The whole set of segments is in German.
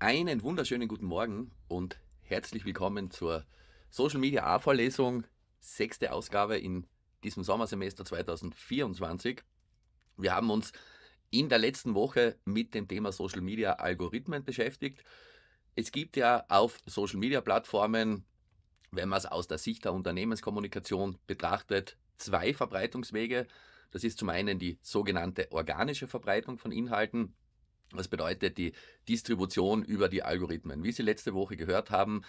Einen wunderschönen guten Morgen und herzlich willkommen zur Social Media A-Vorlesung, sechste Ausgabe in diesem Sommersemester 2024. Wir haben uns in der letzten Woche mit dem Thema Social Media Algorithmen beschäftigt. Es gibt ja auf Social Media Plattformen, wenn man es aus der Sicht der Unternehmenskommunikation betrachtet, zwei Verbreitungswege. Das ist zum einen die sogenannte organische Verbreitung von Inhalten was bedeutet die Distribution über die Algorithmen. Wie Sie letzte Woche gehört haben,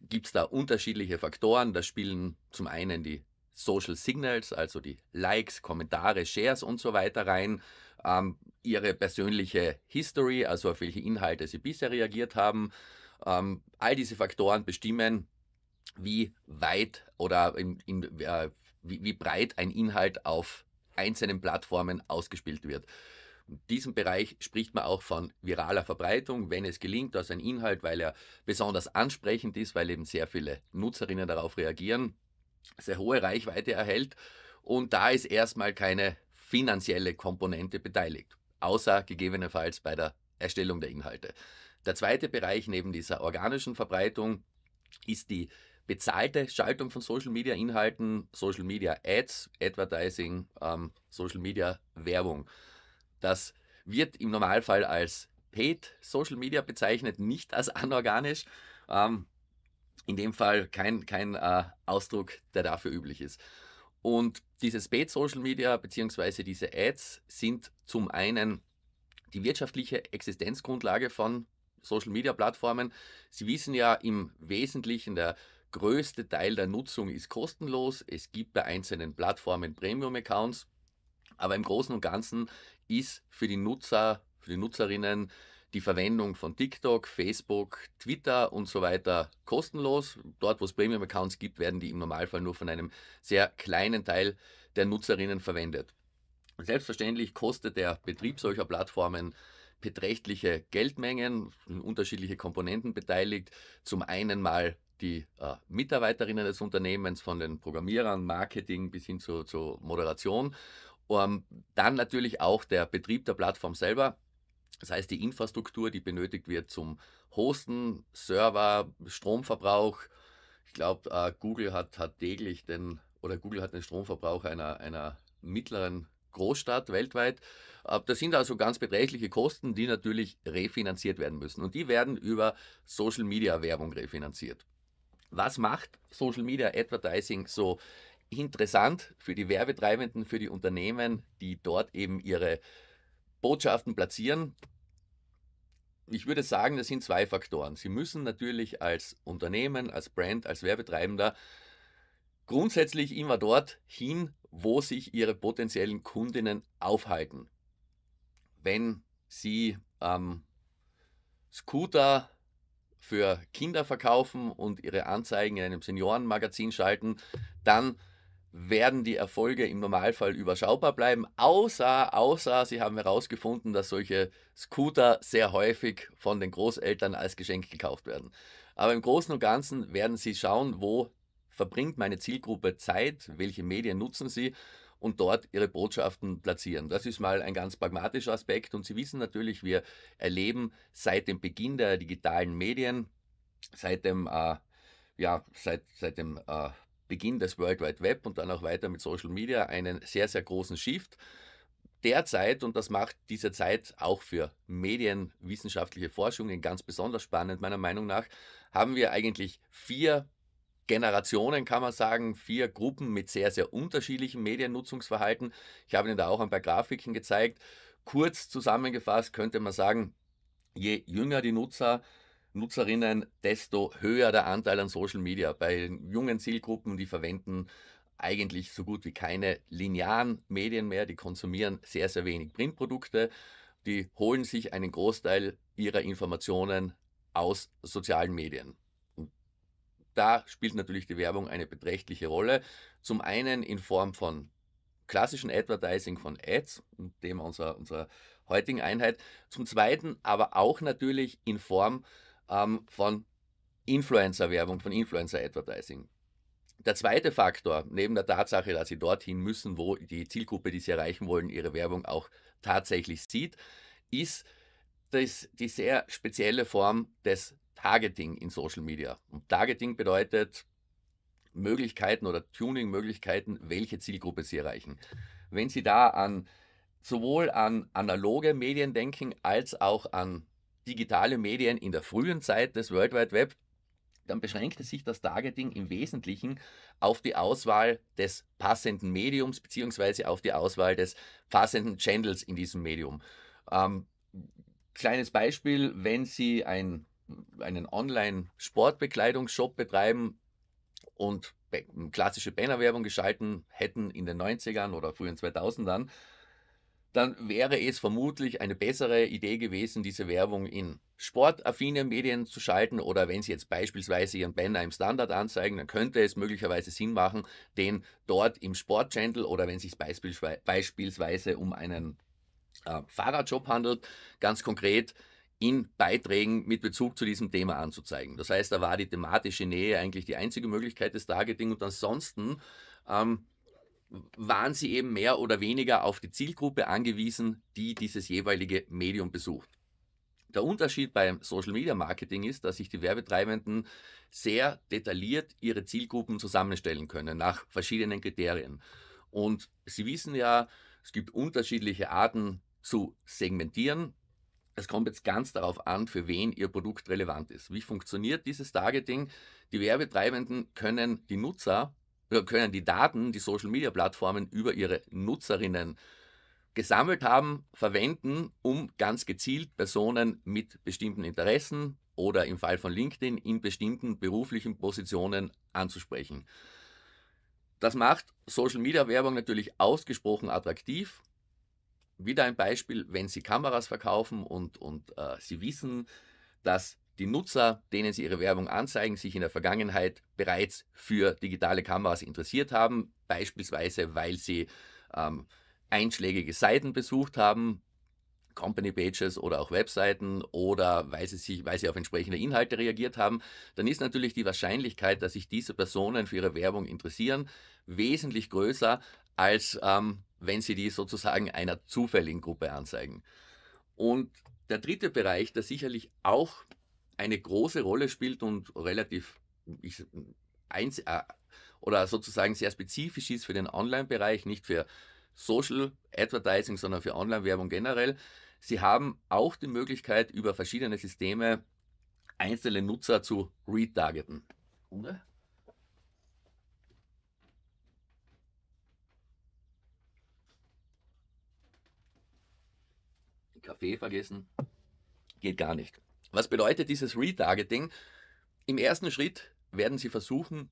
gibt es da unterschiedliche Faktoren. Da spielen zum einen die Social Signals, also die Likes, Kommentare, Shares und so weiter rein, ähm, ihre persönliche History, also auf welche Inhalte sie bisher reagiert haben. Ähm, all diese Faktoren bestimmen, wie weit oder in, in, äh, wie, wie breit ein Inhalt auf einzelnen Plattformen ausgespielt wird. In diesem Bereich spricht man auch von viraler Verbreitung, wenn es gelingt, dass ein Inhalt, weil er besonders ansprechend ist, weil eben sehr viele Nutzerinnen darauf reagieren, sehr hohe Reichweite erhält. Und da ist erstmal keine finanzielle Komponente beteiligt, außer gegebenenfalls bei der Erstellung der Inhalte. Der zweite Bereich neben dieser organischen Verbreitung ist die bezahlte Schaltung von Social Media Inhalten, Social Media Ads, Advertising, ähm, Social Media Werbung. Das wird im Normalfall als Paid Social Media bezeichnet, nicht als anorganisch. Ähm, in dem Fall kein, kein äh, Ausdruck, der dafür üblich ist. Und dieses Paid Social Media bzw. diese Ads sind zum einen die wirtschaftliche Existenzgrundlage von Social Media Plattformen. Sie wissen ja im Wesentlichen, der größte Teil der Nutzung ist kostenlos. Es gibt bei einzelnen Plattformen Premium-Accounts. Aber im Großen und Ganzen ist für die Nutzer, für die Nutzerinnen die Verwendung von TikTok, Facebook, Twitter und so weiter kostenlos. Dort, wo es Premium-Accounts gibt, werden die im Normalfall nur von einem sehr kleinen Teil der Nutzerinnen verwendet. Selbstverständlich kostet der Betrieb solcher Plattformen beträchtliche Geldmengen, unterschiedliche Komponenten beteiligt. Zum einen mal die äh, Mitarbeiterinnen des Unternehmens, von den Programmierern, Marketing bis hin zu, zur Moderation um, ähm, dann natürlich auch der Betrieb der Plattform selber. Das heißt, die Infrastruktur, die benötigt wird zum Hosten, Server, Stromverbrauch. Ich glaube, äh, Google hat, hat täglich den oder Google hat den Stromverbrauch einer, einer mittleren Großstadt weltweit. Äh, das sind also ganz beträchtliche Kosten, die natürlich refinanziert werden müssen. Und die werden über Social Media Werbung refinanziert. Was macht Social Media Advertising so interessant für die Werbetreibenden, für die Unternehmen, die dort eben ihre Botschaften platzieren. Ich würde sagen, das sind zwei Faktoren. Sie müssen natürlich als Unternehmen, als Brand, als Werbetreibender grundsätzlich immer dort hin, wo sich ihre potenziellen Kundinnen aufhalten. Wenn Sie ähm, Scooter für Kinder verkaufen und ihre Anzeigen in einem Seniorenmagazin schalten, dann werden die Erfolge im Normalfall überschaubar bleiben, außer, außer sie haben herausgefunden, dass solche Scooter sehr häufig von den Großeltern als Geschenk gekauft werden. Aber im Großen und Ganzen werden sie schauen, wo verbringt meine Zielgruppe Zeit, welche Medien nutzen sie und dort ihre Botschaften platzieren. Das ist mal ein ganz pragmatischer Aspekt. Und Sie wissen natürlich, wir erleben seit dem Beginn der digitalen Medien, seit dem, äh, ja, seit, seit dem äh, Beginn des World Wide Web und dann auch weiter mit Social Media einen sehr, sehr großen Shift derzeit, und das macht diese Zeit auch für medienwissenschaftliche Forschungen ganz besonders spannend, meiner Meinung nach, haben wir eigentlich vier Generationen, kann man sagen, vier Gruppen mit sehr, sehr unterschiedlichen Mediennutzungsverhalten. Ich habe Ihnen da auch ein paar Grafiken gezeigt. Kurz zusammengefasst könnte man sagen, je jünger die Nutzer, Nutzerinnen, desto höher der Anteil an Social Media. Bei jungen Zielgruppen, die verwenden eigentlich so gut wie keine linearen Medien mehr, die konsumieren sehr, sehr wenig Printprodukte, die holen sich einen Großteil ihrer Informationen aus sozialen Medien. da spielt natürlich die Werbung eine beträchtliche Rolle. Zum einen in Form von klassischen Advertising von Ads, dem unserer, unserer heutigen Einheit. Zum zweiten aber auch natürlich in Form von ähm, von Influencer-Werbung, von Influencer-Advertising. Der zweite Faktor, neben der Tatsache, dass sie dorthin müssen, wo die Zielgruppe, die sie erreichen wollen, ihre Werbung auch tatsächlich sieht, ist das, die sehr spezielle Form des Targeting in Social Media. Und Targeting bedeutet Möglichkeiten oder Tuning-Möglichkeiten, welche Zielgruppe sie erreichen. Wenn Sie da an sowohl an analoge Medien denken als auch an digitale Medien in der frühen Zeit des World Wide Web, dann beschränkte sich das Targeting im Wesentlichen auf die Auswahl des passenden Mediums beziehungsweise auf die Auswahl des passenden Channels in diesem Medium. Ähm, kleines Beispiel, wenn Sie ein, einen Online-Sportbekleidungsshop betreiben und klassische Bannerwerbung geschalten hätten in den 90ern oder frühen 2000ern, dann wäre es vermutlich eine bessere Idee gewesen, diese Werbung in sportaffine Medien zu schalten oder wenn Sie jetzt beispielsweise Ihren Banner im Standard anzeigen, dann könnte es möglicherweise Sinn machen, den dort im Sportchannel oder wenn es sich beispielsweise um einen äh, Fahrradjob handelt, ganz konkret in Beiträgen mit Bezug zu diesem Thema anzuzeigen. Das heißt, da war die thematische Nähe eigentlich die einzige Möglichkeit des Targeting und ansonsten ähm, waren sie eben mehr oder weniger auf die Zielgruppe angewiesen, die dieses jeweilige Medium besucht. Der Unterschied beim Social Media Marketing ist, dass sich die Werbetreibenden sehr detailliert ihre Zielgruppen zusammenstellen können nach verschiedenen Kriterien. Und Sie wissen ja, es gibt unterschiedliche Arten zu segmentieren. Es kommt jetzt ganz darauf an, für wen Ihr Produkt relevant ist. Wie funktioniert dieses Targeting? Die Werbetreibenden können die Nutzer können die Daten, die Social-Media-Plattformen über ihre Nutzerinnen gesammelt haben, verwenden, um ganz gezielt Personen mit bestimmten Interessen oder im Fall von LinkedIn in bestimmten beruflichen Positionen anzusprechen. Das macht Social-Media-Werbung natürlich ausgesprochen attraktiv. Wieder ein Beispiel, wenn Sie Kameras verkaufen und, und äh, Sie wissen, dass die Nutzer, denen sie ihre Werbung anzeigen, sich in der Vergangenheit bereits für digitale Kameras interessiert haben, beispielsweise weil sie ähm, einschlägige Seiten besucht haben, Company Pages oder auch Webseiten oder weil sie, sich, weil sie auf entsprechende Inhalte reagiert haben, dann ist natürlich die Wahrscheinlichkeit, dass sich diese Personen für ihre Werbung interessieren, wesentlich größer, als ähm, wenn sie die sozusagen einer zufälligen Gruppe anzeigen. Und der dritte Bereich, der sicherlich auch eine große Rolle spielt und relativ ich, eins, äh, oder sozusagen sehr spezifisch ist für den Online-Bereich, nicht für Social Advertising, sondern für Online-Werbung generell. Sie haben auch die Möglichkeit, über verschiedene Systeme einzelne Nutzer zu retargeten. Oder? Kaffee vergessen. Geht gar nicht. Was bedeutet dieses Retargeting? Im ersten Schritt werden Sie versuchen,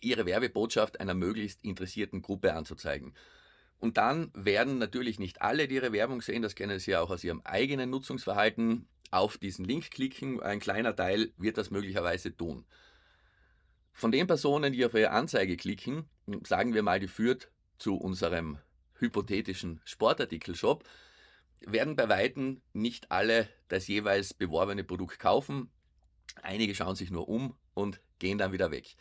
Ihre Werbebotschaft einer möglichst interessierten Gruppe anzuzeigen. Und dann werden natürlich nicht alle, die Ihre Werbung sehen, das kennen Sie ja auch aus Ihrem eigenen Nutzungsverhalten, auf diesen Link klicken. Ein kleiner Teil wird das möglicherweise tun. Von den Personen, die auf Ihre Anzeige klicken, sagen wir mal, geführt zu unserem hypothetischen Sportartikelshop, shop werden bei Weitem nicht alle das jeweils beworbene Produkt kaufen. Einige schauen sich nur um und gehen dann wieder weg.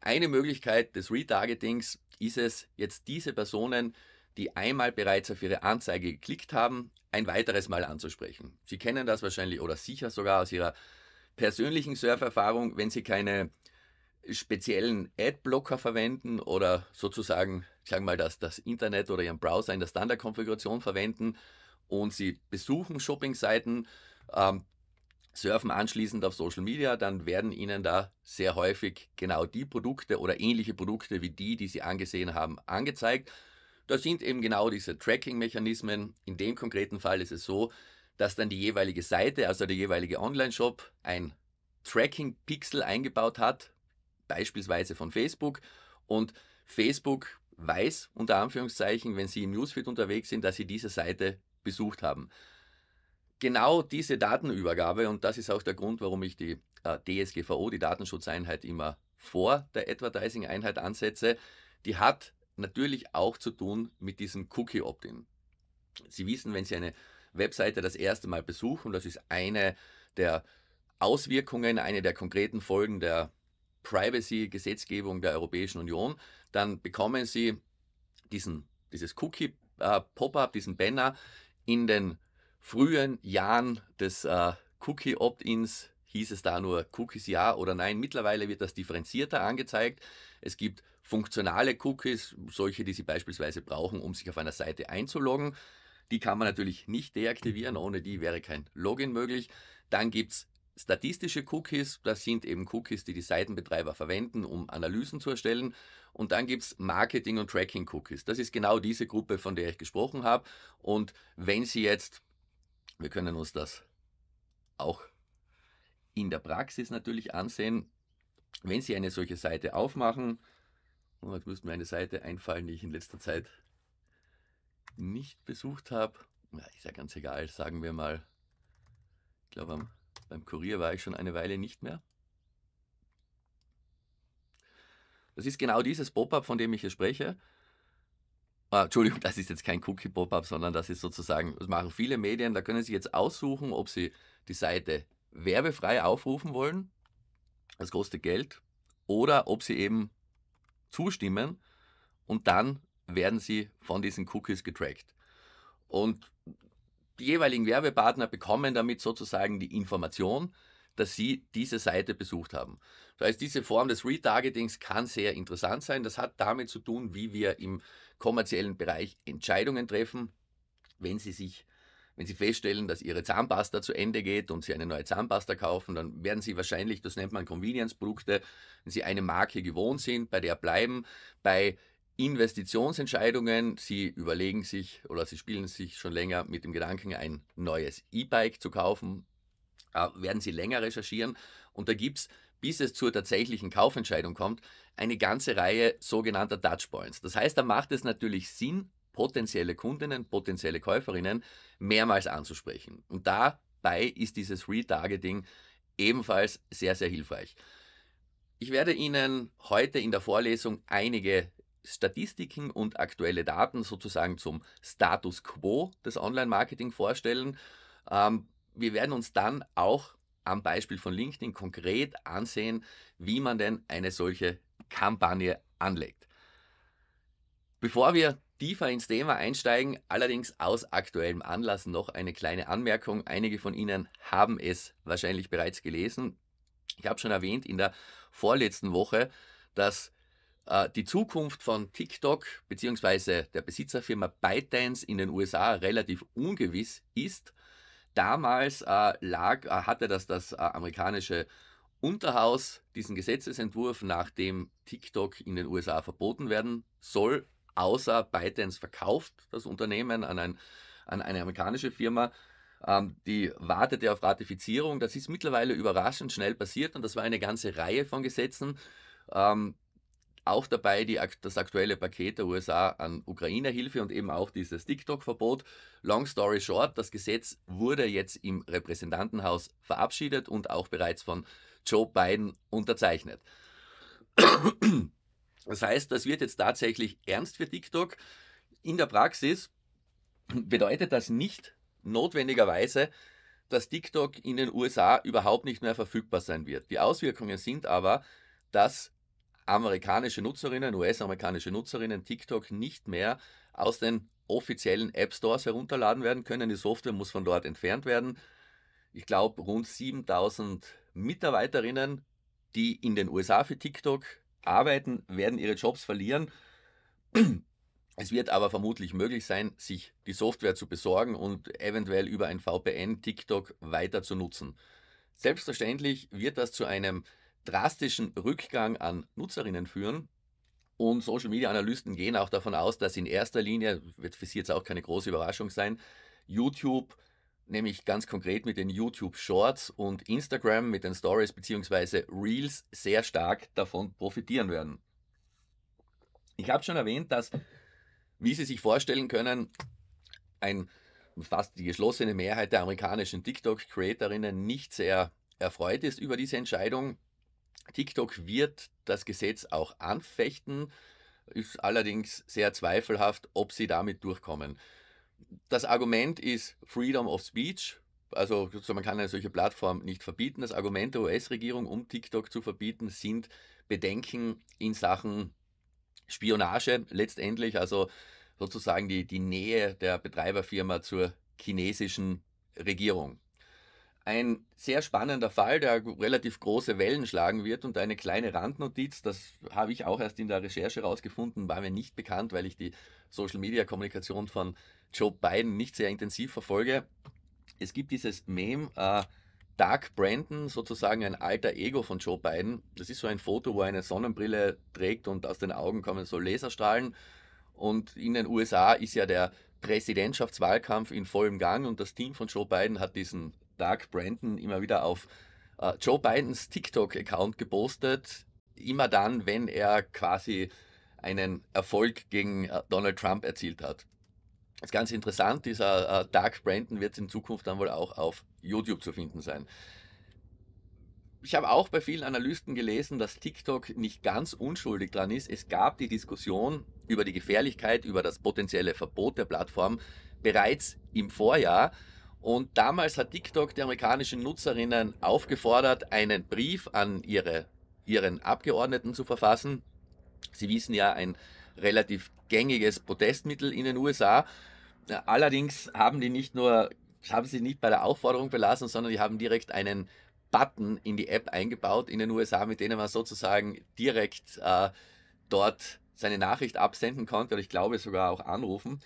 Eine Möglichkeit des Retargetings ist es, jetzt diese Personen, die einmal bereits auf ihre Anzeige geklickt haben, ein weiteres Mal anzusprechen. Sie kennen das wahrscheinlich oder sicher sogar aus Ihrer persönlichen Surferfahrung, wenn Sie keine speziellen Adblocker verwenden oder sozusagen, sagen wir mal, das, das Internet oder Ihren Browser in der Standardkonfiguration verwenden, und sie besuchen Shoppingseiten, ähm, surfen anschließend auf Social Media, dann werden ihnen da sehr häufig genau die Produkte oder ähnliche Produkte wie die, die sie angesehen haben, angezeigt. Da sind eben genau diese Tracking-Mechanismen. In dem konkreten Fall ist es so, dass dann die jeweilige Seite, also der jeweilige Online-Shop, ein Tracking-Pixel eingebaut hat, beispielsweise von Facebook. Und Facebook weiß unter Anführungszeichen, wenn Sie im Newsfeed unterwegs sind, dass Sie diese Seite besucht haben. Genau diese Datenübergabe, und das ist auch der Grund, warum ich die äh, DSGVO, die Datenschutzeinheit, immer vor der Advertising-Einheit ansetze, die hat natürlich auch zu tun mit diesem Cookie-Opt-in. Sie wissen, wenn Sie eine Webseite das erste Mal besuchen, das ist eine der Auswirkungen, eine der konkreten Folgen der Privacy-Gesetzgebung der Europäischen Union, dann bekommen Sie diesen, dieses Cookie-Pop-up, äh, diesen Banner, in den frühen Jahren des äh, Cookie-Opt-ins hieß es da nur Cookies ja oder nein. Mittlerweile wird das differenzierter angezeigt. Es gibt funktionale Cookies, solche, die Sie beispielsweise brauchen, um sich auf einer Seite einzuloggen. Die kann man natürlich nicht deaktivieren, ohne die wäre kein Login möglich. Dann gibt es Statistische Cookies, das sind eben Cookies, die die Seitenbetreiber verwenden, um Analysen zu erstellen. Und dann gibt es Marketing- und Tracking-Cookies. Das ist genau diese Gruppe, von der ich gesprochen habe. Und wenn Sie jetzt, wir können uns das auch in der Praxis natürlich ansehen, wenn Sie eine solche Seite aufmachen, und oh, jetzt müsste mir eine Seite einfallen, die ich in letzter Zeit nicht besucht habe, ja, ist ja ganz egal, sagen wir mal, ich glaube am beim Kurier war ich schon eine Weile nicht mehr. Das ist genau dieses Pop-up, von dem ich hier spreche. Ah, Entschuldigung, das ist jetzt kein Cookie-Pop-up, sondern das ist sozusagen, das machen viele Medien, da können sie jetzt aussuchen, ob sie die Seite werbefrei aufrufen wollen, das kostet Geld, oder ob sie eben zustimmen und dann werden sie von diesen Cookies getrackt. Und die jeweiligen Werbepartner bekommen damit sozusagen die Information, dass sie diese Seite besucht haben. Das heißt, diese Form des Retargetings kann sehr interessant sein. Das hat damit zu tun, wie wir im kommerziellen Bereich Entscheidungen treffen, wenn sie sich wenn Sie feststellen, dass Ihre Zahnpasta zu Ende geht und Sie eine neue Zahnpasta kaufen, dann werden Sie wahrscheinlich, das nennt man Convenience-Produkte, wenn Sie eine Marke gewohnt sind, bei der bleiben. Bei Investitionsentscheidungen. Sie überlegen sich oder sie spielen sich schon länger mit dem Gedanken, ein neues E-Bike zu kaufen. Äh, werden Sie länger recherchieren und da gibt es, bis es zur tatsächlichen Kaufentscheidung kommt, eine ganze Reihe sogenannter Touchpoints. Das heißt, da macht es natürlich Sinn, potenzielle Kundinnen, potenzielle Käuferinnen mehrmals anzusprechen. Und dabei ist dieses Retargeting ebenfalls sehr, sehr hilfreich. Ich werde Ihnen heute in der Vorlesung einige Statistiken und aktuelle Daten sozusagen zum Status quo des Online-Marketing vorstellen. Ähm, wir werden uns dann auch am Beispiel von LinkedIn konkret ansehen, wie man denn eine solche Kampagne anlegt. Bevor wir tiefer ins Thema einsteigen, allerdings aus aktuellem Anlass noch eine kleine Anmerkung. Einige von Ihnen haben es wahrscheinlich bereits gelesen. Ich habe schon erwähnt in der vorletzten Woche, dass äh, die Zukunft von TikTok bzw. der Besitzerfirma ByteDance in den USA relativ ungewiss ist. Damals äh, lag, äh, hatte das das äh, amerikanische Unterhaus diesen Gesetzesentwurf, nachdem TikTok in den USA verboten werden soll, außer ByteDance verkauft das Unternehmen an, ein, an eine amerikanische Firma. Ähm, die wartete auf Ratifizierung. Das ist mittlerweile überraschend schnell passiert und das war eine ganze Reihe von Gesetzen. Ähm, auch dabei die, das aktuelle Paket der USA an Ukraine-Hilfe und eben auch dieses TikTok-Verbot. Long story short, das Gesetz wurde jetzt im Repräsentantenhaus verabschiedet und auch bereits von Joe Biden unterzeichnet. Das heißt, das wird jetzt tatsächlich ernst für TikTok. In der Praxis bedeutet das nicht notwendigerweise, dass TikTok in den USA überhaupt nicht mehr verfügbar sein wird. Die Auswirkungen sind aber, dass amerikanische Nutzerinnen, US-amerikanische Nutzerinnen TikTok nicht mehr aus den offiziellen App Stores herunterladen werden können. Die Software muss von dort entfernt werden. Ich glaube, rund 7000 Mitarbeiterinnen, die in den USA für TikTok arbeiten, werden ihre Jobs verlieren. Es wird aber vermutlich möglich sein, sich die Software zu besorgen und eventuell über ein VPN TikTok weiter zu nutzen. Selbstverständlich wird das zu einem drastischen Rückgang an Nutzerinnen führen. Und Social Media Analysten gehen auch davon aus, dass in erster Linie, wird für sie jetzt auch keine große Überraschung sein, YouTube, nämlich ganz konkret mit den YouTube Shorts und Instagram mit den Stories bzw. Reels sehr stark davon profitieren werden. Ich habe schon erwähnt, dass, wie Sie sich vorstellen können, ein fast die geschlossene Mehrheit der amerikanischen TikTok-Creatorinnen nicht sehr erfreut ist über diese Entscheidung. TikTok wird das Gesetz auch anfechten, ist allerdings sehr zweifelhaft, ob sie damit durchkommen. Das Argument ist Freedom of Speech, also man kann eine solche Plattform nicht verbieten. Das Argument der US-Regierung, um TikTok zu verbieten, sind Bedenken in Sachen Spionage letztendlich, also sozusagen die, die Nähe der Betreiberfirma zur chinesischen Regierung ein sehr spannender Fall, der relativ große Wellen schlagen wird und eine kleine Randnotiz, das habe ich auch erst in der Recherche rausgefunden, war mir nicht bekannt, weil ich die Social Media Kommunikation von Joe Biden nicht sehr intensiv verfolge. Es gibt dieses Meme, äh, Doug Brandon, sozusagen ein alter Ego von Joe Biden. Das ist so ein Foto, wo er eine Sonnenbrille trägt und aus den Augen kommen so Laserstrahlen. Und in den USA ist ja der Präsidentschaftswahlkampf in vollem Gang und das Team von Joe Biden hat diesen Doug Brandon immer wieder auf äh, Joe Bidens TikTok-Account gepostet. Immer dann, wenn er quasi einen Erfolg gegen äh, Donald Trump erzielt hat. Das ist ganz interessant, dieser äh, Doug Brandon wird in Zukunft dann wohl auch auf YouTube zu finden sein. Ich habe auch bei vielen Analysten gelesen, dass TikTok nicht ganz unschuldig dran ist. Es gab die Diskussion über die Gefährlichkeit, über das potenzielle Verbot der Plattform bereits im Vorjahr. Und damals hat TikTok die amerikanischen Nutzerinnen aufgefordert, einen Brief an ihre, ihren Abgeordneten zu verfassen. Sie wissen ja, ein relativ gängiges Protestmittel in den USA. Äh, allerdings haben die nicht nur, haben sie nicht bei der Aufforderung belassen, sondern die haben direkt einen Button in die App eingebaut in den USA, mit denen man sozusagen direkt äh, dort seine Nachricht absenden konnte oder ich glaube sogar auch anrufen.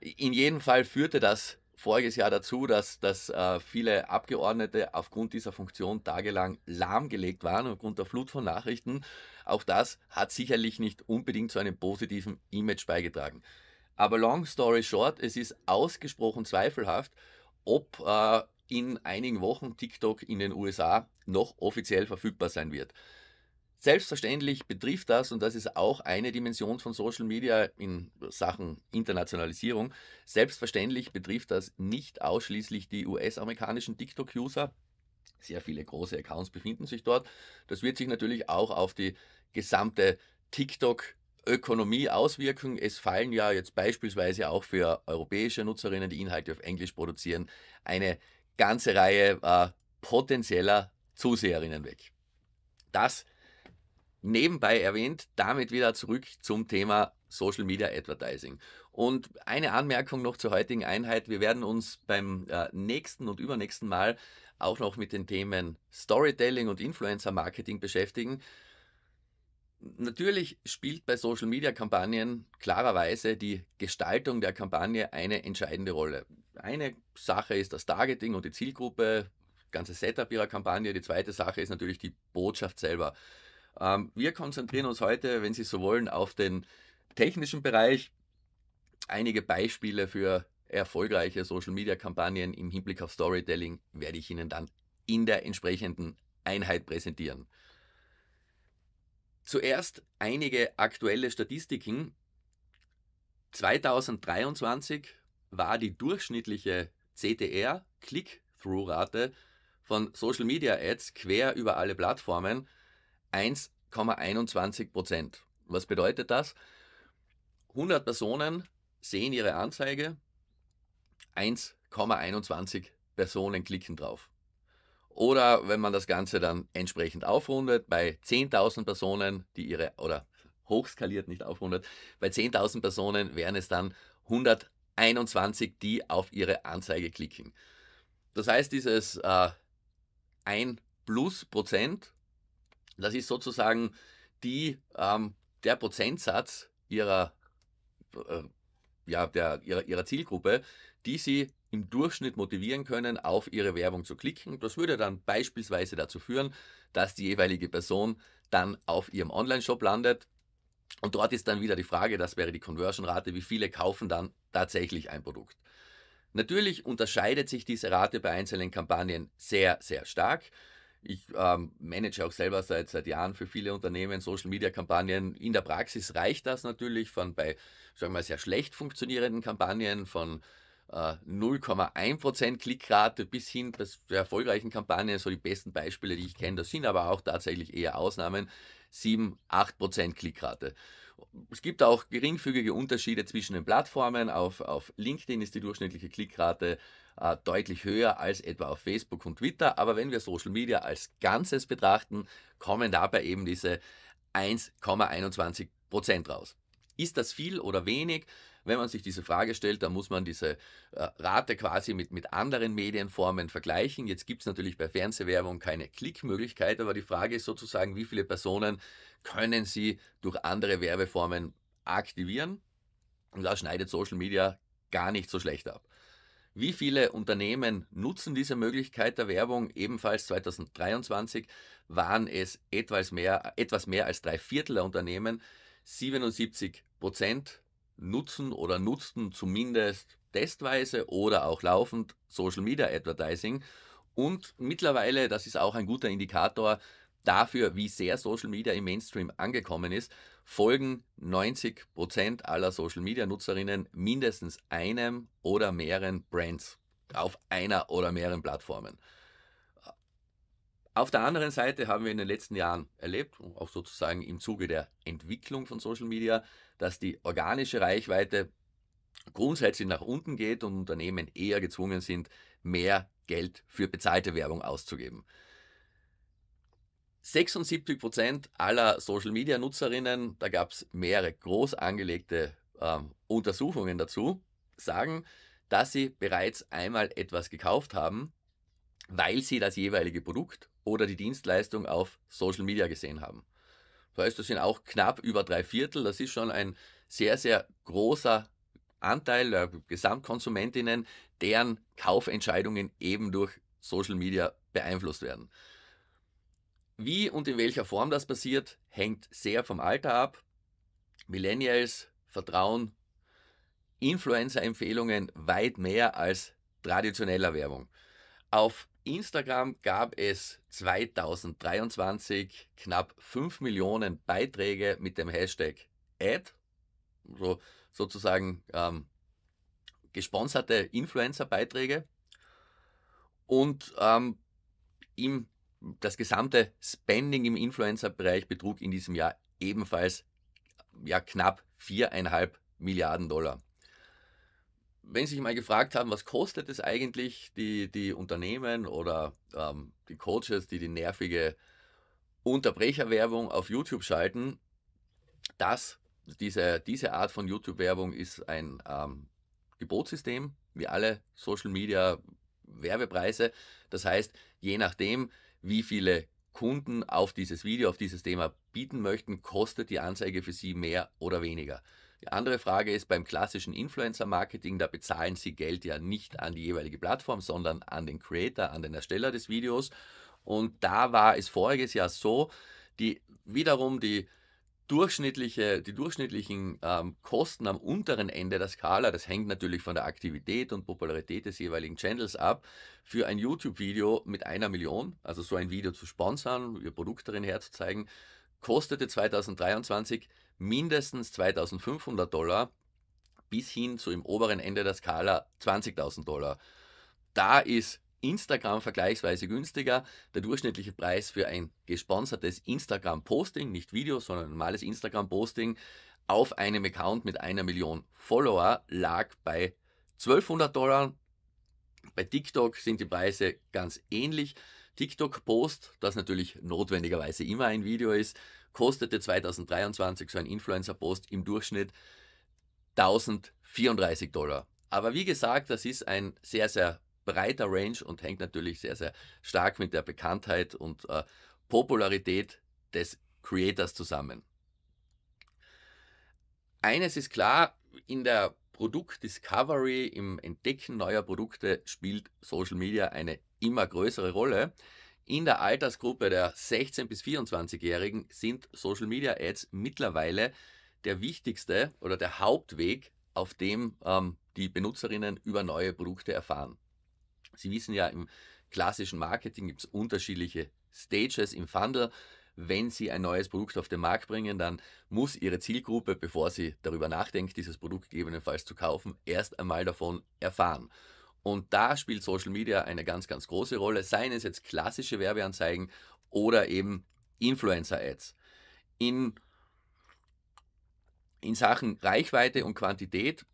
In jedem Fall führte das voriges Jahr dazu, dass, dass äh, viele Abgeordnete aufgrund dieser Funktion tagelang lahmgelegt waren, aufgrund der Flut von Nachrichten. Auch das hat sicherlich nicht unbedingt zu einem positiven Image beigetragen. Aber long story short, es ist ausgesprochen zweifelhaft, ob äh, in einigen Wochen TikTok in den USA noch offiziell verfügbar sein wird. Selbstverständlich betrifft das, und das ist auch eine Dimension von Social Media in Sachen Internationalisierung, selbstverständlich betrifft das nicht ausschließlich die US-amerikanischen TikTok-User. Sehr viele große Accounts befinden sich dort. Das wird sich natürlich auch auf die gesamte TikTok- Ökonomie auswirken. Es fallen ja jetzt beispielsweise auch für europäische Nutzerinnen, die Inhalte auf Englisch produzieren, eine ganze Reihe äh, potenzieller Zuseherinnen weg. Das nebenbei erwähnt, damit wieder zurück zum Thema Social Media Advertising. Und eine Anmerkung noch zur heutigen Einheit. Wir werden uns beim äh, nächsten und übernächsten Mal auch noch mit den Themen Storytelling und Influencer Marketing beschäftigen. Natürlich spielt bei Social Media Kampagnen klarerweise die Gestaltung der Kampagne eine entscheidende Rolle. Eine Sache ist das Targeting und die Zielgruppe, ganze Setup ihrer Kampagne. Die zweite Sache ist natürlich die Botschaft selber. Ähm, wir konzentrieren uns heute, wenn Sie so wollen, auf den technischen Bereich. Einige Beispiele für erfolgreiche Social-Media-Kampagnen im Hinblick auf Storytelling werde ich Ihnen dann in der entsprechenden Einheit präsentieren. Zuerst einige aktuelle Statistiken. 2023 war die durchschnittliche CTR, Click-Through-Rate von Social Media Ads quer über alle Plattformen 1,21 Prozent. Was bedeutet das? 100 Personen sehen ihre Anzeige, 1,21 Personen klicken drauf. Oder wenn man das Ganze dann entsprechend aufrundet, bei 10.000 Personen, die ihre, oder hochskaliert, nicht aufrundet, bei 10.000 Personen wären es dann 121, die auf ihre Anzeige klicken. Das heißt, dieses äh, 1 plus Prozent das ist sozusagen die, ähm, der Prozentsatz ihrer, äh, ja, der, ihrer, ihrer Zielgruppe, die sie im Durchschnitt motivieren können, auf ihre Werbung zu klicken. Das würde dann beispielsweise dazu führen, dass die jeweilige Person dann auf ihrem Online-Shop landet. Und dort ist dann wieder die Frage, das wäre die Conversion-Rate, wie viele kaufen dann tatsächlich ein Produkt. Natürlich unterscheidet sich diese Rate bei einzelnen Kampagnen sehr, sehr stark. Ich ähm, manage auch selber seit, seit Jahren für viele Unternehmen Social-Media-Kampagnen. In der Praxis reicht das natürlich von bei, sagen wir mal, sehr schlecht funktionierenden Kampagnen von äh, 0,1% Klickrate bis hin zu erfolgreichen Kampagnen. So die besten Beispiele, die ich kenne, das sind aber auch tatsächlich eher Ausnahmen. 7, 8% Klickrate. Es gibt auch geringfügige Unterschiede zwischen den Plattformen. Auf, auf LinkedIn ist die durchschnittliche Klickrate äh, deutlich höher als etwa auf Facebook und Twitter. Aber wenn wir Social Media als Ganzes betrachten, kommen dabei eben diese 1,21 Prozent raus. Ist das viel oder wenig? Wenn man sich diese Frage stellt, dann muss man diese äh, Rate quasi mit, mit anderen Medienformen vergleichen. Jetzt gibt es natürlich bei Fernsehwerbung keine Klickmöglichkeit, aber die Frage ist sozusagen, wie viele Personen können Sie durch andere Werbeformen aktivieren? Und da schneidet Social Media gar nicht so schlecht ab. Wie viele Unternehmen nutzen diese Möglichkeit der Werbung? Ebenfalls 2023 waren es etwas mehr, etwas mehr als drei Viertel der Unternehmen. 77 Prozent nutzen oder nutzten zumindest testweise oder auch laufend Social Media Advertising. Und mittlerweile, das ist auch ein guter Indikator dafür, wie sehr Social Media im Mainstream angekommen ist, folgen 90% aller Social-Media-Nutzerinnen mindestens einem oder mehreren Brands auf einer oder mehreren Plattformen. Auf der anderen Seite haben wir in den letzten Jahren erlebt, auch sozusagen im Zuge der Entwicklung von Social Media, dass die organische Reichweite grundsätzlich nach unten geht und Unternehmen eher gezwungen sind, mehr Geld für bezahlte Werbung auszugeben. 76 Prozent aller Social-Media-Nutzerinnen, da gab es mehrere groß angelegte äh, Untersuchungen dazu, sagen, dass sie bereits einmal etwas gekauft haben, weil sie das jeweilige Produkt oder die Dienstleistung auf Social Media gesehen haben. Das heißt, das sind auch knapp über drei Viertel. Das ist schon ein sehr, sehr großer Anteil der Gesamtkonsumentinnen, deren Kaufentscheidungen eben durch Social Media beeinflusst werden. Wie und in welcher Form das passiert, hängt sehr vom Alter ab. Millennials vertrauen Influencer-Empfehlungen weit mehr als traditioneller Werbung. Auf Instagram gab es 2023 knapp 5 Millionen Beiträge mit dem Hashtag Ad, so, sozusagen ähm, gesponserte Influencer-Beiträge. Und ähm, im das gesamte Spending im Influencer-Bereich betrug in diesem Jahr ebenfalls ja, knapp 4,5 Milliarden Dollar. Wenn Sie sich mal gefragt haben, was kostet es eigentlich, die, die Unternehmen oder ähm, die Coaches, die die nervige Unterbrecherwerbung auf YouTube schalten, das, diese, diese Art von YouTube-Werbung ist ein ähm, Gebotssystem, wie alle Social-Media-Werbepreise. Das heißt, je nachdem, wie viele Kunden auf dieses Video, auf dieses Thema bieten möchten, kostet die Anzeige für sie mehr oder weniger. Die andere Frage ist, beim klassischen Influencer-Marketing, da bezahlen sie Geld ja nicht an die jeweilige Plattform, sondern an den Creator, an den Ersteller des Videos. Und da war es voriges Jahr so, die wiederum die durchschnittliche, die durchschnittlichen ähm, Kosten am unteren Ende der Skala, das hängt natürlich von der Aktivität und Popularität des jeweiligen Channels ab, für ein YouTube-Video mit einer Million, also so ein Video zu sponsern, ihr Produkt darin herzuzeigen, kostete 2023 mindestens 2500 Dollar bis hin zu im oberen Ende der Skala 20.000 Dollar. Da ist Instagram vergleichsweise günstiger. Der durchschnittliche Preis für ein gesponsertes Instagram-Posting, nicht Video, sondern normales Instagram-Posting auf einem Account mit einer Million Follower lag bei 1200 Dollar. Bei TikTok sind die Preise ganz ähnlich. TikTok-Post, das natürlich notwendigerweise immer ein Video ist, kostete 2023 so ein Influencer-Post im Durchschnitt 1034 Dollar. Aber wie gesagt, das ist ein sehr, sehr breiter Range und hängt natürlich sehr, sehr stark mit der Bekanntheit und äh, Popularität des Creators zusammen. Eines ist klar, in der Produktdiscovery, im Entdecken neuer Produkte spielt Social Media eine immer größere Rolle. In der Altersgruppe der 16- bis 24-Jährigen sind Social Media Ads mittlerweile der wichtigste oder der Hauptweg, auf dem ähm, die Benutzerinnen über neue Produkte erfahren. Sie wissen ja, im klassischen Marketing gibt es unterschiedliche Stages im Funnel. Wenn Sie ein neues Produkt auf den Markt bringen, dann muss Ihre Zielgruppe, bevor sie darüber nachdenkt, dieses Produkt gegebenenfalls zu kaufen, erst einmal davon erfahren. Und da spielt Social Media eine ganz, ganz große Rolle, seien es jetzt klassische Werbeanzeigen oder eben Influencer-Ads. In, in Sachen Reichweite und Quantität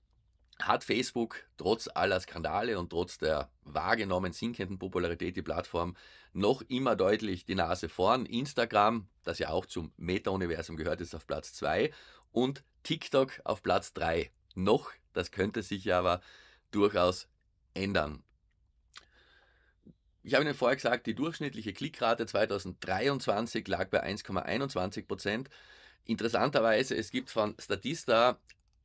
hat Facebook trotz aller Skandale und trotz der wahrgenommen sinkenden Popularität die Plattform noch immer deutlich die Nase vorn. Instagram, das ja auch zum Meta-Universum gehört, ist auf Platz 2 und TikTok auf Platz 3. Noch, das könnte sich aber durchaus ändern. Ich habe Ihnen vorher gesagt, die durchschnittliche Klickrate 2023 lag bei 1,21 Prozent. Interessanterweise, es gibt von Statista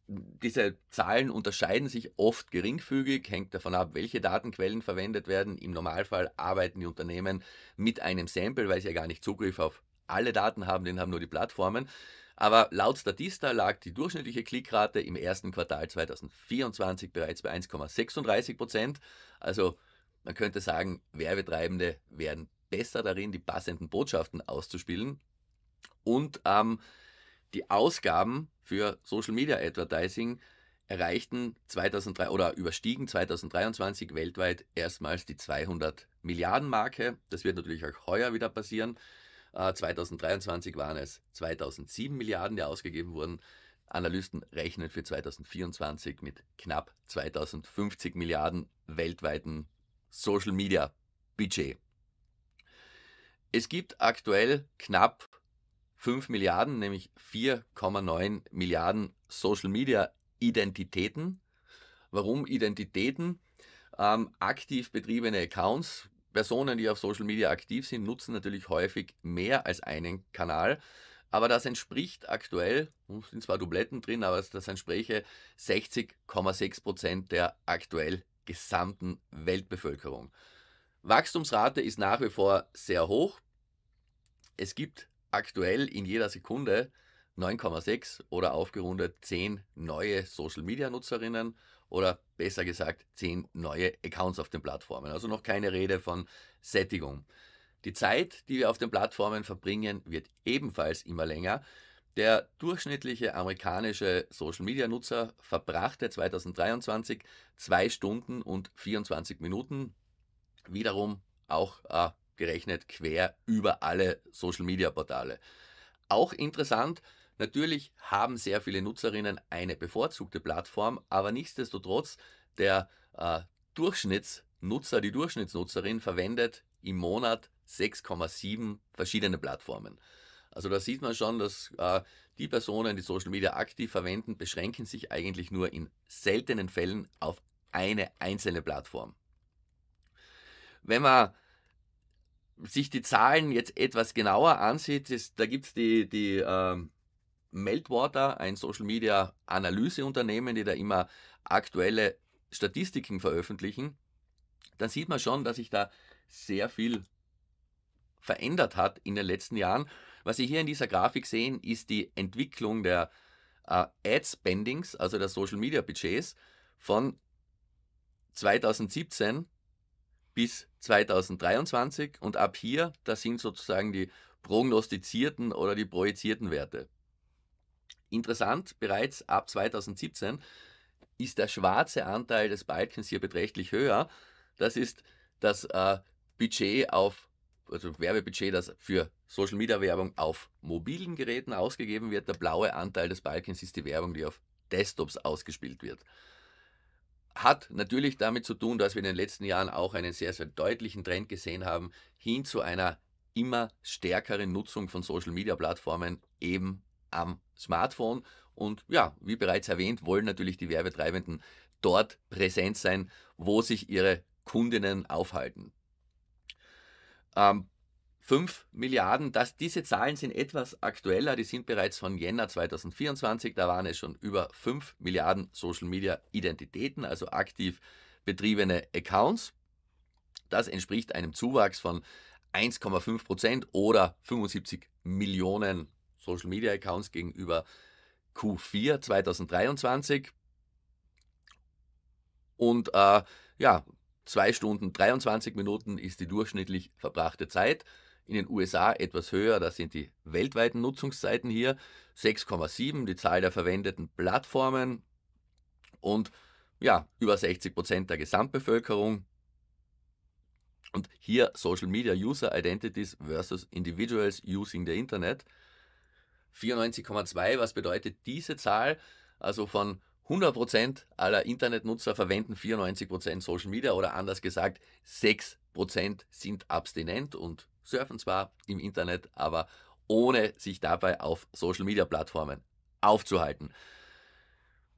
diese Zahlen unterscheiden sich oft geringfügig, hängt davon ab, welche Datenquellen verwendet werden. Im Normalfall arbeiten die Unternehmen mit einem Sample, weil sie ja gar nicht Zugriff auf alle Daten haben, den haben nur die Plattformen. Aber laut Statista lag die durchschnittliche Klickrate im ersten Quartal 2024 bereits bei 1,36 Prozent. Also man könnte sagen, Werbetreibende werden besser darin, die passenden Botschaften auszuspielen. Und ähm, die Ausgaben für Social Media Advertising erreichten 2003 oder überstiegen 2023 weltweit erstmals die 200 Milliarden Marke. Das wird natürlich auch heuer wieder passieren. 2023 äh, waren es 2007 Milliarden, die ausgegeben wurden. Analysten rechnen für 2024 mit knapp 2050 Milliarden weltweiten Social Media Budget. Es gibt aktuell knapp 5 Milliarden, nämlich 4,9 Milliarden Social Media Identitäten. Warum Identitäten? Ähm, aktiv betriebene Accounts, Personen, die auf Social Media aktiv sind, nutzen natürlich häufig mehr als einen Kanal. Aber das entspricht aktuell, hm, sind zwar Dubletten drin, aber das entspräche 60,6 Prozent der aktuell gesamten Weltbevölkerung. Wachstumsrate ist nach wie vor sehr hoch. Es gibt aktuell in jeder Sekunde 9,6 oder aufgerundet 10 neue Social-Media-Nutzerinnen oder besser gesagt 10 neue Accounts auf den Plattformen. Also noch keine Rede von Sättigung. Die Zeit, die wir auf den Plattformen verbringen, wird ebenfalls immer länger. Der durchschnittliche amerikanische Social-Media-Nutzer verbrachte 2023 2 Stunden und 24 Minuten, wiederum auch äh, gerechnet quer über alle Social-Media-Portale. Auch interessant, natürlich haben sehr viele Nutzerinnen eine bevorzugte Plattform, aber nichtsdestotrotz der äh, Durchschnittsnutzer, die Durchschnittsnutzerin verwendet im Monat 6,7 verschiedene Plattformen. Also da sieht man schon, dass äh, die Personen, die Social Media aktiv verwenden, beschränken sich eigentlich nur in seltenen Fällen auf eine einzelne Plattform. Wenn man sich die Zahlen jetzt etwas genauer ansieht, ist, da gibt es die, die äh, Meltwater, ein Social Media Analyseunternehmen, die da immer aktuelle Statistiken veröffentlichen, dann sieht man schon, dass sich da sehr viel verändert hat in den letzten Jahren. Was Sie hier in dieser Grafik sehen, ist die Entwicklung der äh, Ad-Spendings, also der Social Media Budgets, von 2017 bis 2023 und ab hier, das sind sozusagen die prognostizierten oder die projizierten Werte. Interessant, bereits ab 2017 ist der schwarze Anteil des Balkens hier beträchtlich höher. Das ist das äh, Budget auf, also Werbebudget, das für Social Media Werbung auf mobilen Geräten ausgegeben wird. Der blaue Anteil des Balkens ist die Werbung, die auf Desktops ausgespielt wird hat natürlich damit zu tun, dass wir in den letzten Jahren auch einen sehr, sehr deutlichen Trend gesehen haben hin zu einer immer stärkeren Nutzung von Social-Media-Plattformen eben am Smartphone. Und ja, wie bereits erwähnt, wollen natürlich die Werbetreibenden dort präsent sein, wo sich ihre Kundinnen aufhalten. Ähm, 5 Milliarden. Das, diese Zahlen sind etwas aktueller, die sind bereits von Jänner 2024, da waren es schon über 5 Milliarden Social Media Identitäten, also aktiv betriebene Accounts. Das entspricht einem Zuwachs von 1,5 Prozent oder 75 Millionen Social Media Accounts gegenüber Q4 2023. Und äh, ja, 2 Stunden 23 Minuten ist die durchschnittlich verbrachte Zeit in den USA etwas höher, das sind die weltweiten Nutzungszeiten hier, 6,7 die Zahl der verwendeten Plattformen und ja, über 60 Prozent der Gesamtbevölkerung. Und hier Social Media User Identities versus Individuals using the Internet. 94,2, was bedeutet diese Zahl? Also von 100% aller Internetnutzer verwenden 94% Social Media oder anders gesagt, 6% sind abstinent und surfen zwar im Internet, aber ohne sich dabei auf Social-Media-Plattformen aufzuhalten.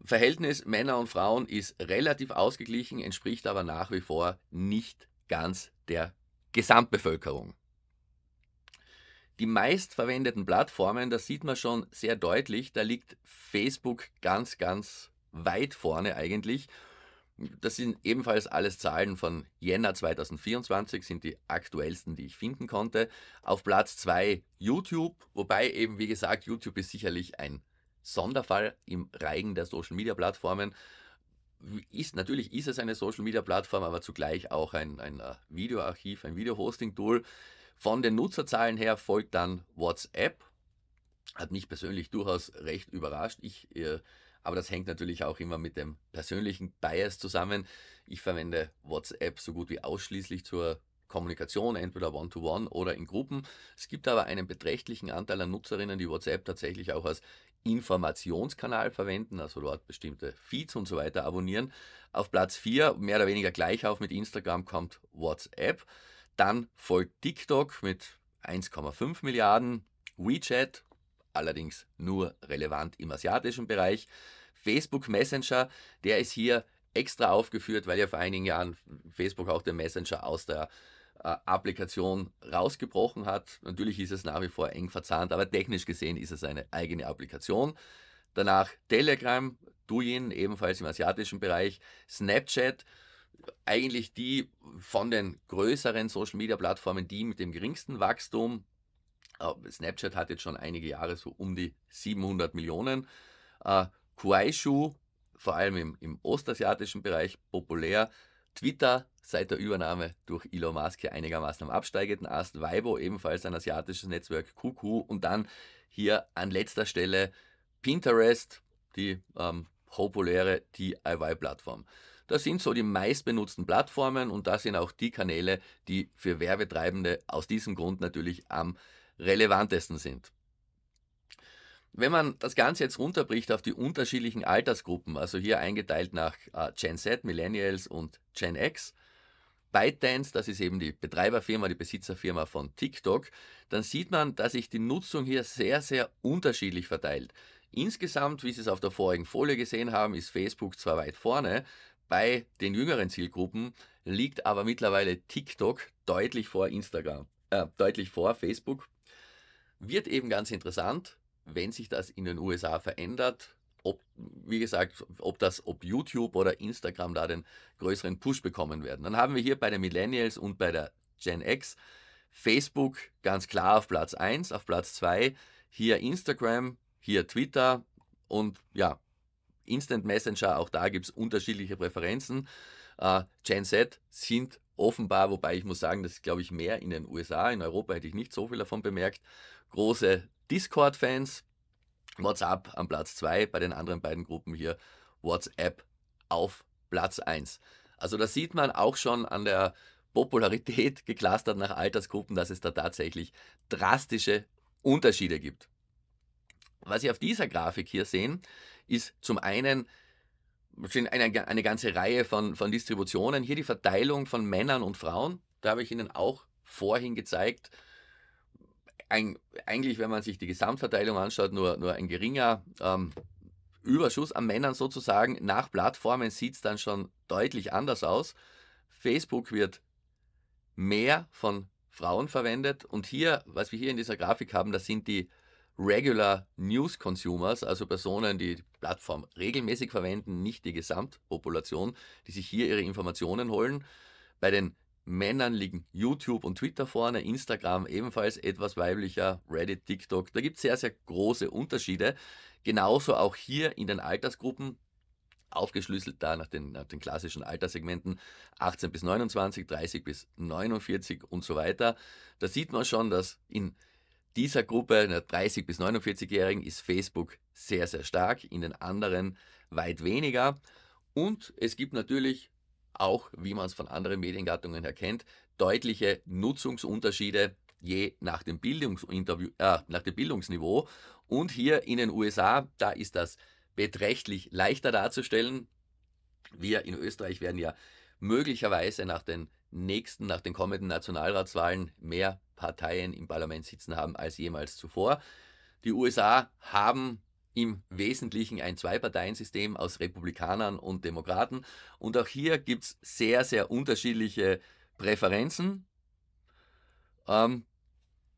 Verhältnis Männer und Frauen ist relativ ausgeglichen, entspricht aber nach wie vor nicht ganz der Gesamtbevölkerung. Die meistverwendeten Plattformen, das sieht man schon sehr deutlich, da liegt Facebook ganz, ganz weit vorne eigentlich. Das sind ebenfalls alles Zahlen von Jänner 2024, sind die aktuellsten, die ich finden konnte. Auf Platz 2 YouTube, wobei eben, wie gesagt, YouTube ist sicherlich ein Sonderfall im Reigen der Social-Media-Plattformen. Ist, natürlich ist es eine Social-Media-Plattform, aber zugleich auch ein, ein äh, Videoarchiv, ein Video-Hosting-Tool. Von den Nutzerzahlen her folgt dann WhatsApp. Hat mich persönlich durchaus recht überrascht. Ich... Äh, aber das hängt natürlich auch immer mit dem persönlichen Bias zusammen. Ich verwende WhatsApp so gut wie ausschließlich zur Kommunikation, entweder one-to-one -one oder in Gruppen. Es gibt aber einen beträchtlichen Anteil an Nutzerinnen, die WhatsApp tatsächlich auch als Informationskanal verwenden, also dort bestimmte Feeds und so weiter abonnieren. Auf Platz 4, mehr oder weniger gleich auf mit Instagram, kommt WhatsApp. Dann folgt TikTok mit 1,5 Milliarden, WeChat allerdings nur relevant im asiatischen Bereich. Facebook Messenger, der ist hier extra aufgeführt, weil ja vor einigen Jahren Facebook auch den Messenger aus der äh, Applikation rausgebrochen hat. Natürlich ist es nach wie vor eng verzahnt, aber technisch gesehen ist es eine eigene Applikation. Danach Telegram, Douyin, ebenfalls im asiatischen Bereich, Snapchat, eigentlich die von den größeren Social Media Plattformen, die mit dem geringsten Wachstum äh, Snapchat hat jetzt schon einige Jahre so um die 700 Millionen. Äh, Kuaishu, vor allem im, im ostasiatischen Bereich populär. Twitter seit der Übernahme durch Elon Musk hier einigermaßen am absteigenden Ast. Weibo ebenfalls ein asiatisches Netzwerk, Kuku und dann hier an letzter Stelle Pinterest, die ähm, populäre DIY-Plattform. Das sind so die meistbenutzten Plattformen und das sind auch die Kanäle, die für Werbetreibende aus diesem Grund natürlich am relevantesten sind. Wenn man das Ganze jetzt runterbricht auf die unterschiedlichen Altersgruppen, also hier eingeteilt nach äh, Gen Z, Millennials und Gen X, ByteDance, das ist eben die Betreiberfirma, die Besitzerfirma von TikTok, dann sieht man, dass sich die Nutzung hier sehr, sehr unterschiedlich verteilt. Insgesamt, wie Sie es auf der vorigen Folie gesehen haben, ist Facebook zwar weit vorne, bei den jüngeren Zielgruppen liegt aber mittlerweile TikTok deutlich vor Instagram, äh, deutlich vor Facebook. Wird eben ganz interessant, wenn sich das in den USA verändert, ob, wie gesagt, ob das, ob YouTube oder Instagram da den größeren Push bekommen werden. Dann haben wir hier bei den Millennials und bei der Gen X Facebook ganz klar auf Platz 1, auf Platz 2, hier Instagram, hier Twitter und ja, Instant Messenger, auch da gibt es unterschiedliche Präferenzen. Äh, Gen Z sind offenbar, wobei ich muss sagen, das ist glaube ich mehr in den USA, in Europa hätte ich nicht so viel davon bemerkt, große Discord-Fans. WhatsApp am Platz 2, bei den anderen beiden Gruppen hier WhatsApp auf Platz 1. Also da sieht man auch schon an der Popularität geklustert nach Altersgruppen, dass es da tatsächlich drastische Unterschiede gibt. Was Sie auf dieser Grafik hier sehen, ist zum einen sind eine, eine ganze Reihe von, von Distributionen. Hier die Verteilung von Männern und Frauen. Da habe ich Ihnen auch vorhin gezeigt, ein, eigentlich, wenn man sich die Gesamtverteilung anschaut, nur, nur ein geringer ähm, Überschuss an Männern sozusagen. Nach Plattformen sieht es dann schon deutlich anders aus. Facebook wird mehr von Frauen verwendet und hier, was wir hier in dieser Grafik haben, das sind die Regular News Consumers, also Personen, die die Plattform regelmäßig verwenden, nicht die Gesamtpopulation, die sich hier ihre Informationen holen. Bei den Männern liegen YouTube und Twitter vorne, Instagram ebenfalls etwas weiblicher, Reddit, TikTok. Da gibt es sehr, sehr große Unterschiede. Genauso auch hier in den Altersgruppen aufgeschlüsselt da nach den, nach den klassischen Alterssegmenten 18 bis 29, 30 bis 49 und so weiter. Da sieht man schon, dass in dieser Gruppe, in der 30- bis 49-Jährigen, ist Facebook sehr, sehr stark, in den anderen weit weniger. Und es gibt natürlich auch, wie man es von anderen Mediengattungen erkennt, deutliche Nutzungsunterschiede je nach dem, äh, nach dem Bildungsniveau. Und hier in den USA, da ist das beträchtlich leichter darzustellen. Wir in Österreich werden ja möglicherweise nach den nächsten, nach den kommenden Nationalratswahlen mehr Parteien im Parlament sitzen haben als jemals zuvor. Die USA haben im Wesentlichen ein Zwei-Parteien-System aus Republikanern und Demokraten. Und auch hier gibt es sehr, sehr unterschiedliche Präferenzen, ähm,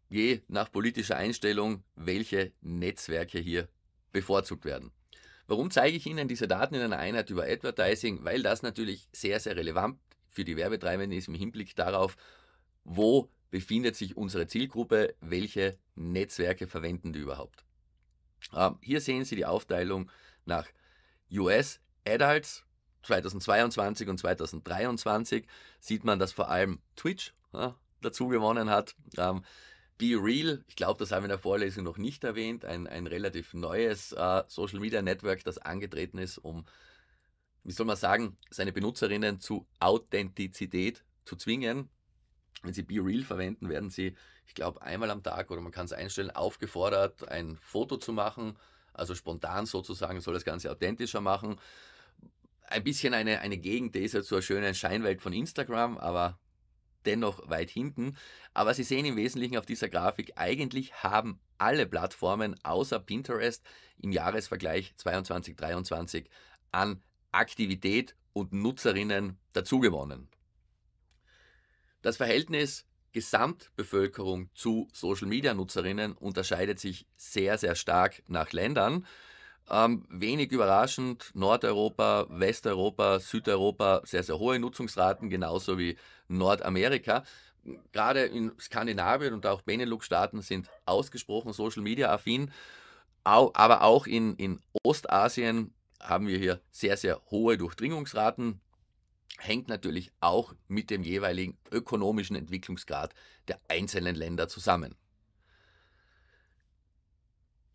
je nach politischer Einstellung, welche Netzwerke hier bevorzugt werden. Warum zeige ich Ihnen diese Daten in einer Einheit über Advertising? Weil das natürlich sehr, sehr relevant für die Werbetreibenden ist im Hinblick darauf, wo befindet sich unsere Zielgruppe, welche Netzwerke verwenden die überhaupt. Ähm, hier sehen Sie die Aufteilung nach US Adults 2022 und 2023. Sieht man, dass vor allem Twitch ja, dazu gewonnen hat. Ähm, Be Real, ich glaube, das haben wir in der Vorlesung noch nicht erwähnt, ein, ein relativ neues äh, Social Media Network, das angetreten ist, um, wie soll man sagen, seine Benutzerinnen zu Authentizität zu zwingen. Wenn Sie Be Real verwenden, werden Sie ich glaube, einmal am Tag oder man kann es einstellen, aufgefordert, ein Foto zu machen. Also spontan sozusagen soll das Ganze authentischer machen. Ein bisschen eine, eine ja zur schönen Scheinwelt von Instagram, aber dennoch weit hinten. Aber Sie sehen im Wesentlichen auf dieser Grafik, eigentlich haben alle Plattformen außer Pinterest im Jahresvergleich 22-23 an Aktivität und Nutzerinnen dazugewonnen. Das Verhältnis Gesamtbevölkerung zu Social-Media-Nutzerinnen unterscheidet sich sehr, sehr stark nach Ländern. Ähm, wenig überraschend, Nordeuropa, Westeuropa, Südeuropa sehr, sehr hohe Nutzungsraten, genauso wie Nordamerika. Gerade in Skandinavien und auch Benelux-Staaten sind ausgesprochen Social-Media-affin, aber auch in, in Ostasien haben wir hier sehr, sehr hohe Durchdringungsraten hängt natürlich auch mit dem jeweiligen ökonomischen Entwicklungsgrad der einzelnen Länder zusammen.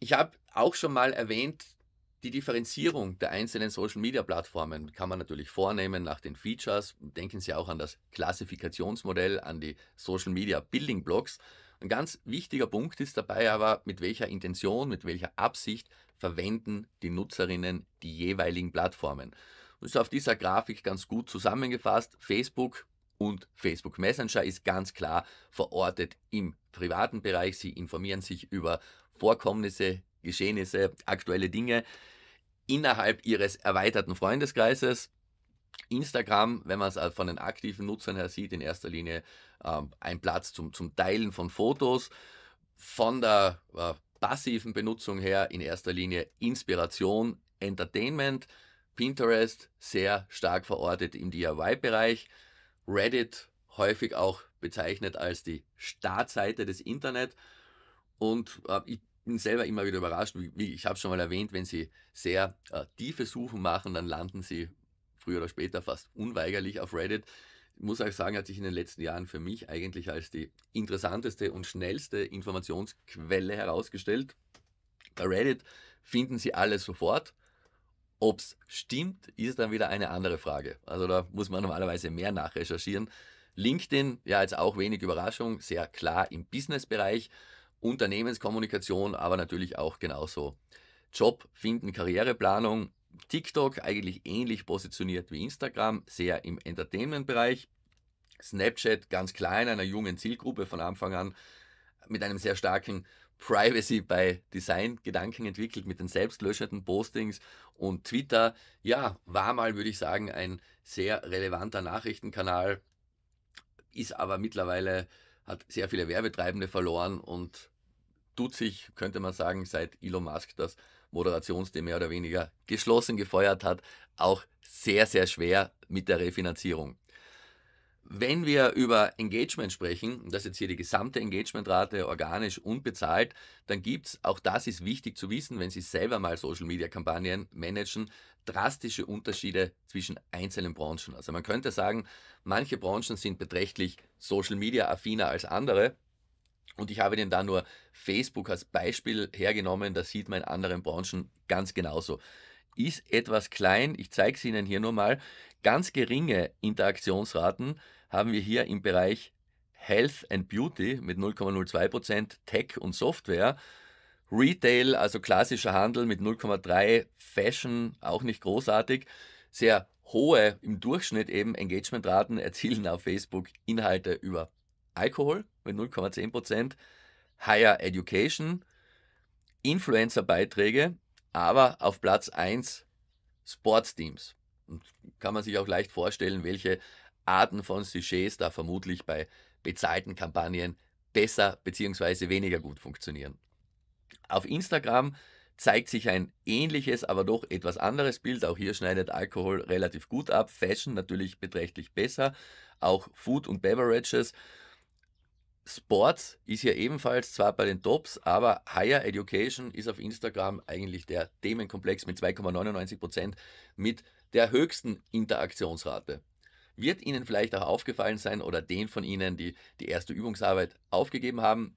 Ich habe auch schon mal erwähnt, die Differenzierung der einzelnen Social-Media-Plattformen kann man natürlich vornehmen nach den Features. Denken Sie auch an das Klassifikationsmodell, an die Social-Media-Building-Blocks. Ein ganz wichtiger Punkt ist dabei aber, mit welcher Intention, mit welcher Absicht verwenden die Nutzerinnen die jeweiligen Plattformen. Das ist auf dieser Grafik ganz gut zusammengefasst. Facebook und Facebook Messenger ist ganz klar verortet im privaten Bereich. Sie informieren sich über Vorkommnisse, Geschehnisse, aktuelle Dinge innerhalb ihres erweiterten Freundeskreises. Instagram, wenn man es von den aktiven Nutzern her sieht, in erster Linie äh, ein Platz zum, zum Teilen von Fotos. Von der äh, passiven Benutzung her in erster Linie Inspiration, Entertainment. Pinterest sehr stark verortet im DIY-Bereich, Reddit häufig auch bezeichnet als die Startseite des Internet und äh, ich bin selber immer wieder überrascht, wie, wie ich habe schon mal erwähnt, wenn Sie sehr äh, tiefe Suchen machen, dann landen Sie früher oder später fast unweigerlich auf Reddit. Ich muss auch sagen, hat sich in den letzten Jahren für mich eigentlich als die interessanteste und schnellste Informationsquelle herausgestellt. Bei Reddit finden Sie alles sofort. Ob es stimmt, ist dann wieder eine andere Frage. Also da muss man normalerweise mehr nachrecherchieren. LinkedIn, ja jetzt auch wenig Überraschung, sehr klar im Businessbereich, Unternehmenskommunikation, aber natürlich auch genauso Job finden, Karriereplanung, TikTok eigentlich ähnlich positioniert wie Instagram, sehr im Entertainment-Bereich. Snapchat ganz klar in einer jungen Zielgruppe von Anfang an, mit einem sehr starken Privacy by Design Gedanken entwickelt mit den selbstlöschenden Postings und Twitter. Ja, war mal, würde ich sagen, ein sehr relevanter Nachrichtenkanal, ist aber mittlerweile, hat sehr viele Werbetreibende verloren und tut sich, könnte man sagen, seit Elon Musk das Moderationsthema mehr oder weniger geschlossen gefeuert hat, auch sehr, sehr schwer mit der Refinanzierung. Wenn wir über Engagement sprechen, das ist jetzt hier die gesamte Engagementrate, organisch und bezahlt, dann gibt es, auch das ist wichtig zu wissen, wenn Sie selber mal Social-Media-Kampagnen managen, drastische Unterschiede zwischen einzelnen Branchen. Also man könnte sagen, manche Branchen sind beträchtlich Social-Media-affiner als andere. Und ich habe Ihnen da nur Facebook als Beispiel hergenommen, das sieht man in anderen Branchen ganz genauso ist etwas klein. Ich zeige es Ihnen hier nur mal. Ganz geringe Interaktionsraten haben wir hier im Bereich Health and Beauty mit 0,02%, Tech und Software, Retail, also klassischer Handel mit 0,3%, Fashion auch nicht großartig, sehr hohe im Durchschnitt eben Engagementraten erzielen auf Facebook Inhalte über Alkohol mit 0,10%, Higher Education, Influencer-Beiträge, aber auf Platz 1 Sportsteams. Und kann man sich auch leicht vorstellen, welche Arten von Sujets da vermutlich bei bezahlten Kampagnen besser bzw. weniger gut funktionieren. Auf Instagram zeigt sich ein ähnliches, aber doch etwas anderes Bild. Auch hier schneidet Alkohol relativ gut ab, Fashion natürlich beträchtlich besser, auch Food und Beverages. Sports ist hier ebenfalls zwar bei den Tops, aber Higher Education ist auf Instagram eigentlich der Themenkomplex mit 2,99 Prozent mit der höchsten Interaktionsrate wird Ihnen vielleicht auch aufgefallen sein oder den von Ihnen, die die erste Übungsarbeit aufgegeben haben,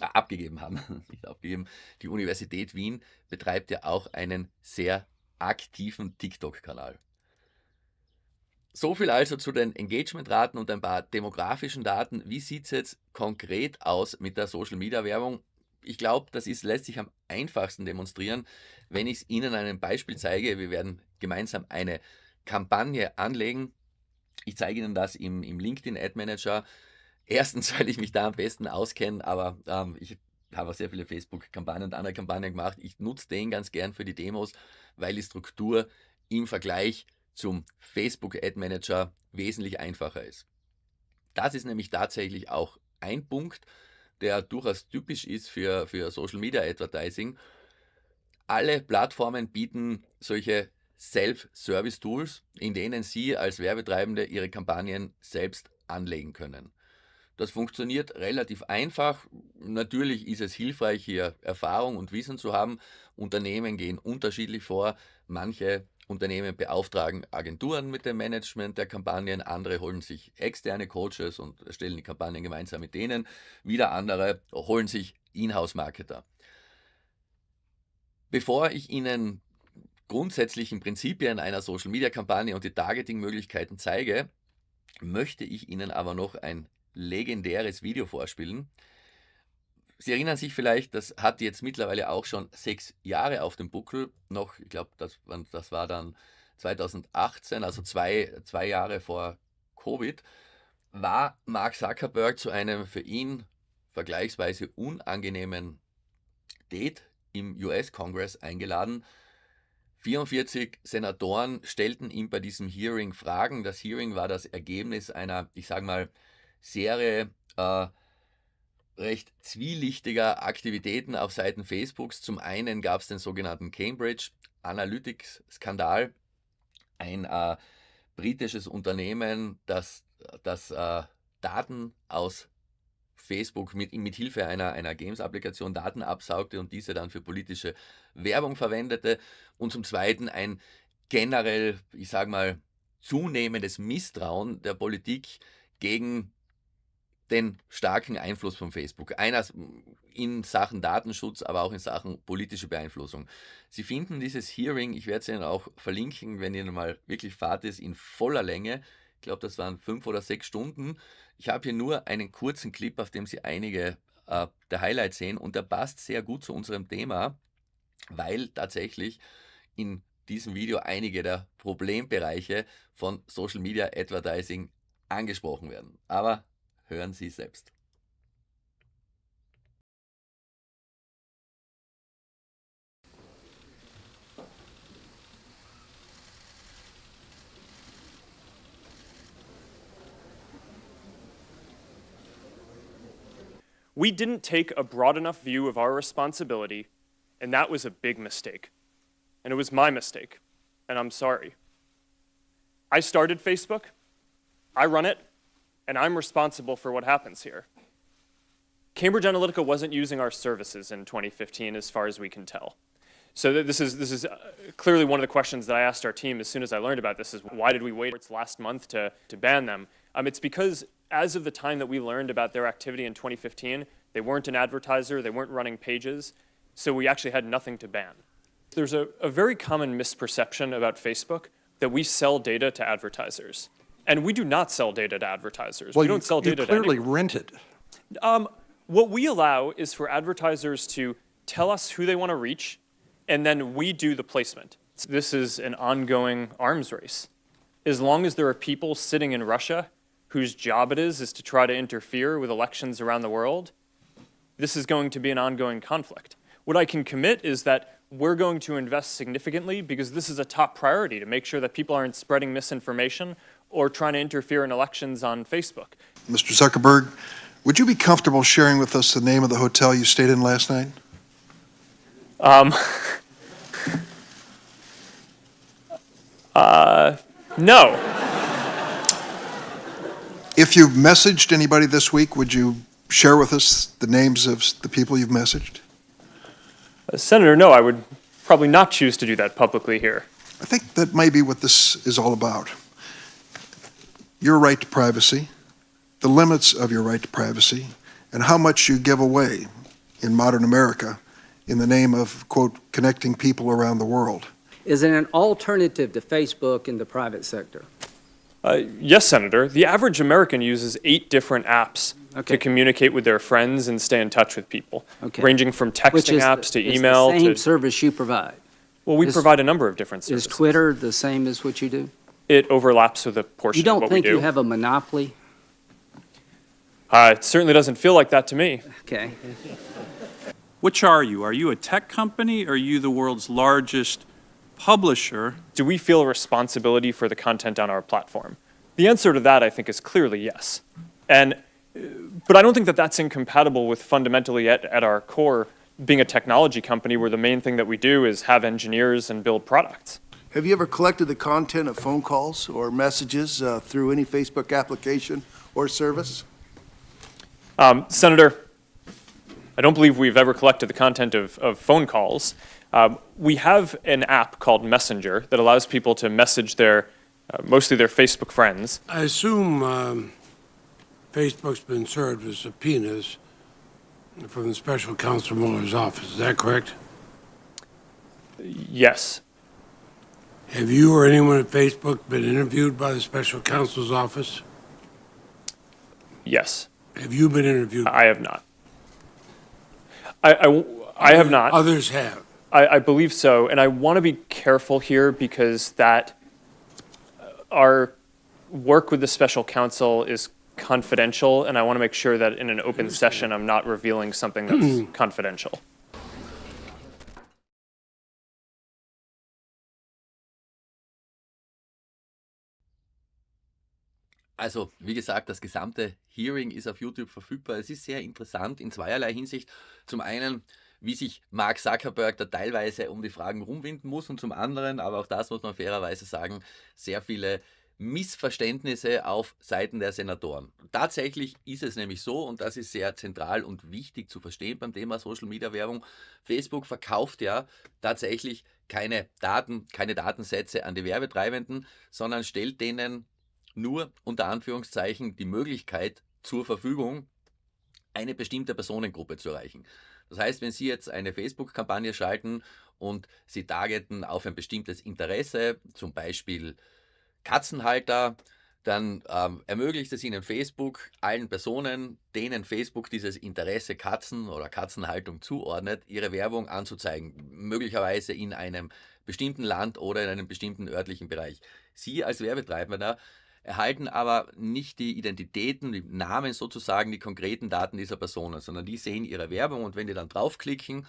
äh, abgegeben haben, nicht aufgegeben. Die Universität Wien betreibt ja auch einen sehr aktiven TikTok-Kanal. So viel also zu den Engagement-Raten und ein paar demografischen Daten. Wie sieht es jetzt konkret aus mit der Social-Media-Werbung? Ich glaube, das ist, lässt sich am einfachsten demonstrieren, wenn ich Ihnen ein Beispiel zeige. Wir werden gemeinsam eine Kampagne anlegen ich zeige Ihnen das im, im LinkedIn Ad Manager. Erstens, weil ich mich da am besten auskenne, aber ähm, ich habe auch sehr viele Facebook-Kampagnen und andere Kampagnen gemacht. Ich nutze den ganz gern für die Demos, weil die Struktur im Vergleich zum Facebook Ad Manager wesentlich einfacher ist. Das ist nämlich tatsächlich auch ein Punkt, der durchaus typisch ist für, für Social Media Advertising. Alle Plattformen bieten solche Self-Service-Tools, in denen Sie als Werbetreibende Ihre Kampagnen selbst anlegen können. Das funktioniert relativ einfach. Natürlich ist es hilfreich, hier Erfahrung und Wissen zu haben. Unternehmen gehen unterschiedlich vor. Manche Unternehmen beauftragen Agenturen mit dem Management der Kampagnen, andere holen sich externe Coaches und stellen die Kampagnen gemeinsam mit denen. Wieder andere holen sich Inhouse-Marketer. Bevor ich Ihnen grundsätzlichen Prinzipien einer Social-Media-Kampagne und die Targeting-Möglichkeiten zeige, möchte ich Ihnen aber noch ein legendäres Video vorspielen. Sie erinnern sich vielleicht, das hat jetzt mittlerweile auch schon sechs Jahre auf dem Buckel. Noch, ich glaube, das, das, war dann 2018, also zwei, zwei Jahre vor Covid, war Mark Zuckerberg zu einem für ihn vergleichsweise unangenehmen Date im US-Kongress eingeladen 44 Senatoren stellten ihm bei diesem Hearing Fragen. Das Hearing war das Ergebnis einer, ich sage mal, Serie äh, recht zwielichtiger Aktivitäten auf Seiten Facebooks. Zum einen gab es den sogenannten Cambridge Analytics-Skandal, ein äh, britisches Unternehmen, das, das äh, Daten aus Facebook mit, mit Hilfe einer, einer Games-Applikation Daten absaugte und diese dann für politische Werbung verwendete. Und zum Zweiten ein generell, ich sage mal, zunehmendes Misstrauen der Politik gegen den starken Einfluss von Facebook. Einer in Sachen Datenschutz, aber auch in Sachen politische Beeinflussung. Sie finden dieses Hearing, ich werde es Ihnen auch verlinken, wenn Ihnen mal wirklich Fahrt ist, in voller Länge glaube, das waren fünf oder sechs Stunden. Ich habe hier nur einen kurzen Clip, auf dem Sie einige äh, der Highlights sehen und der passt sehr gut zu unserem Thema, weil tatsächlich in diesem Video einige der Problembereiche von Social Media Advertising angesprochen werden. Aber hören Sie selbst. We didn't take a broad enough view of our responsibility, and that was a big mistake. And it was my mistake, and I'm sorry. I started Facebook, I run it, and I'm responsible for what happens here. Cambridge Analytica wasn't using our services in 2015, as far as we can tell. So this is, this is uh, clearly one of the questions that I asked our team as soon as I learned about this is why did we wait last month to, to ban them? Um, it's because as of the time that we learned about their activity in 2015, they weren't an advertiser, they weren't running pages, so we actually had nothing to ban. There's a, a very common misperception about Facebook that we sell data to advertisers. And we do not sell data to advertisers. Well, we don't you, sell data you clearly to clearly rent it. Um, what we allow is for advertisers to tell us who they want to reach, and then we do the placement. This is an ongoing arms race. As long as there are people sitting in Russia whose job it is is to try to interfere with elections around the world, this is going to be an ongoing conflict. What I can commit is that we're going to invest significantly because this is a top priority to make sure that people aren't spreading misinformation or trying to interfere in elections on Facebook. Mr. Zuckerberg, would you be comfortable sharing with us the name of the hotel you stayed in last night? Um, uh, no. If you've messaged anybody this week, would you share with us the names of the people you've messaged? Uh, Senator, no, I would probably not choose to do that publicly here. I think that may be what this is all about. Your right to privacy, the limits of your right to privacy, and how much you give away in modern America in the name of, quote, connecting people around the world. Is it an alternative to Facebook in the private sector? Uh, yes, Senator. The average American uses eight different apps okay. to communicate with their friends and stay in touch with people, okay. ranging from texting apps the, to email. The same to, service you provide. Well, we is, provide a number of different services. Is Twitter the same as what you do? It overlaps with a portion. You don't think you have a monopoly? Uh, it certainly doesn't feel like that to me. Okay. Which are you? Are you a tech company? Or are you the world's largest publisher. Do we feel responsibility for the content on our platform? The answer to that, I think, is clearly yes. And, but I don't think that that's incompatible with fundamentally at, at our core being a technology company where the main thing that we do is have engineers and build products. Have you ever collected the content of phone calls or messages uh, through any Facebook application or service? Um, Senator, I don't believe we've ever collected the content of, of phone calls. Um, we have an app called Messenger that allows people to message their, uh, mostly their Facebook friends. I assume um, Facebook's been served with subpoenas from the special counsel Mueller's office. Is that correct? Yes. Have you or anyone at Facebook been interviewed by the special counsel's office? Yes. Have you been interviewed? I have not. I, I, I have not. Others have. I, I believe so, and I want to be careful here because that uh, our work with the special counsel is confidential, and I want to make sure that in an open session I'm not revealing something that's confidential. Also, wie gesagt, das gesamte Hearing ist auf YouTube verfügbar. Es ist sehr interessant in zweierlei Hinsicht. Zum einen wie sich Mark Zuckerberg da teilweise um die Fragen rumwinden muss und zum anderen, aber auch das muss man fairerweise sagen, sehr viele Missverständnisse auf Seiten der Senatoren. Tatsächlich ist es nämlich so, und das ist sehr zentral und wichtig zu verstehen beim Thema Social Media Werbung, Facebook verkauft ja tatsächlich keine Daten, keine Datensätze an die Werbetreibenden, sondern stellt denen nur unter Anführungszeichen die Möglichkeit zur Verfügung, eine bestimmte Personengruppe zu erreichen. Das heißt, wenn Sie jetzt eine Facebook-Kampagne schalten und Sie targeten auf ein bestimmtes Interesse, zum Beispiel Katzenhalter, dann ähm, ermöglicht es Ihnen Facebook, allen Personen, denen Facebook dieses Interesse Katzen oder Katzenhaltung zuordnet, ihre Werbung anzuzeigen, möglicherweise in einem bestimmten Land oder in einem bestimmten örtlichen Bereich. Sie als Werbetreibender erhalten aber nicht die Identitäten, die Namen sozusagen, die konkreten Daten dieser Personen, sondern die sehen ihre Werbung und wenn die dann draufklicken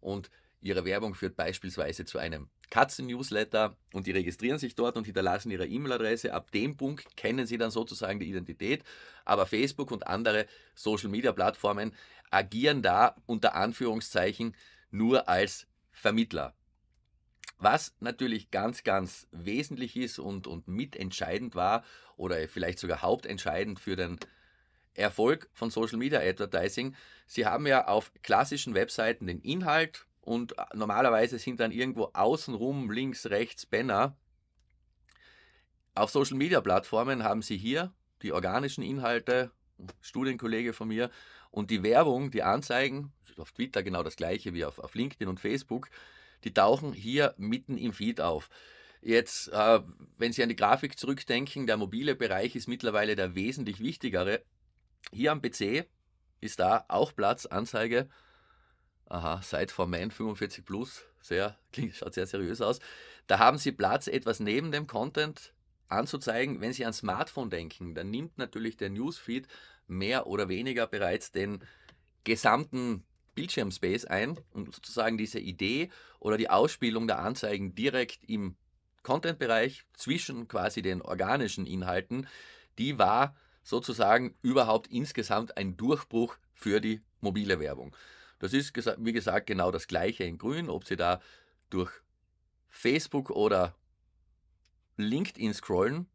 und ihre Werbung führt beispielsweise zu einem Katzen-Newsletter und die registrieren sich dort und hinterlassen ihre E-Mail-Adresse. Ab dem Punkt kennen sie dann sozusagen die Identität. Aber Facebook und andere Social-Media-Plattformen agieren da unter Anführungszeichen nur als Vermittler. Was natürlich ganz, ganz wesentlich ist und, und mitentscheidend war oder vielleicht sogar hauptentscheidend für den Erfolg von Social Media Advertising, sie haben ja auf klassischen Webseiten den Inhalt und äh, normalerweise sind dann irgendwo außenrum links, rechts Banner. Auf Social Media Plattformen haben sie hier die organischen Inhalte, Studienkollege von mir, und die Werbung, die Anzeigen, auf Twitter genau das gleiche wie auf, auf LinkedIn und Facebook, die tauchen hier mitten im Feed auf. Jetzt, äh, wenn Sie an die Grafik zurückdenken, der mobile Bereich ist mittlerweile der wesentlich wichtigere. Hier am PC ist da auch Platz, Anzeige. Aha, Side for Man 45 Plus, sehr, klingt, schaut sehr seriös aus. Da haben Sie Platz, etwas neben dem Content anzuzeigen. Wenn Sie an Smartphone denken, dann nimmt natürlich der Newsfeed mehr oder weniger bereits den gesamten Bildschirmspace ein und sozusagen diese Idee oder die Ausspielung der Anzeigen direkt im Content-Bereich zwischen quasi den organischen Inhalten, die war sozusagen überhaupt insgesamt ein Durchbruch für die mobile Werbung. Das ist, wie gesagt, genau das gleiche in Grün, ob Sie da durch Facebook oder LinkedIn scrollen.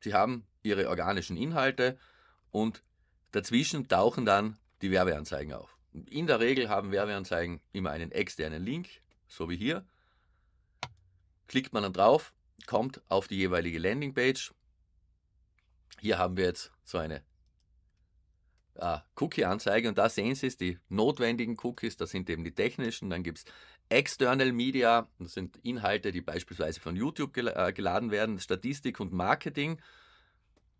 Sie haben Ihre organischen Inhalte und Dazwischen tauchen dann die Werbeanzeigen auf. In der Regel haben Werbeanzeigen immer einen externen Link, so wie hier. Klickt man dann drauf, kommt auf die jeweilige Landingpage. Hier haben wir jetzt so eine äh, Cookie-Anzeige und da sehen Sie es, die notwendigen Cookies, das sind eben die technischen. Dann gibt es External Media, das sind Inhalte, die beispielsweise von YouTube gel äh, geladen werden, Statistik und Marketing.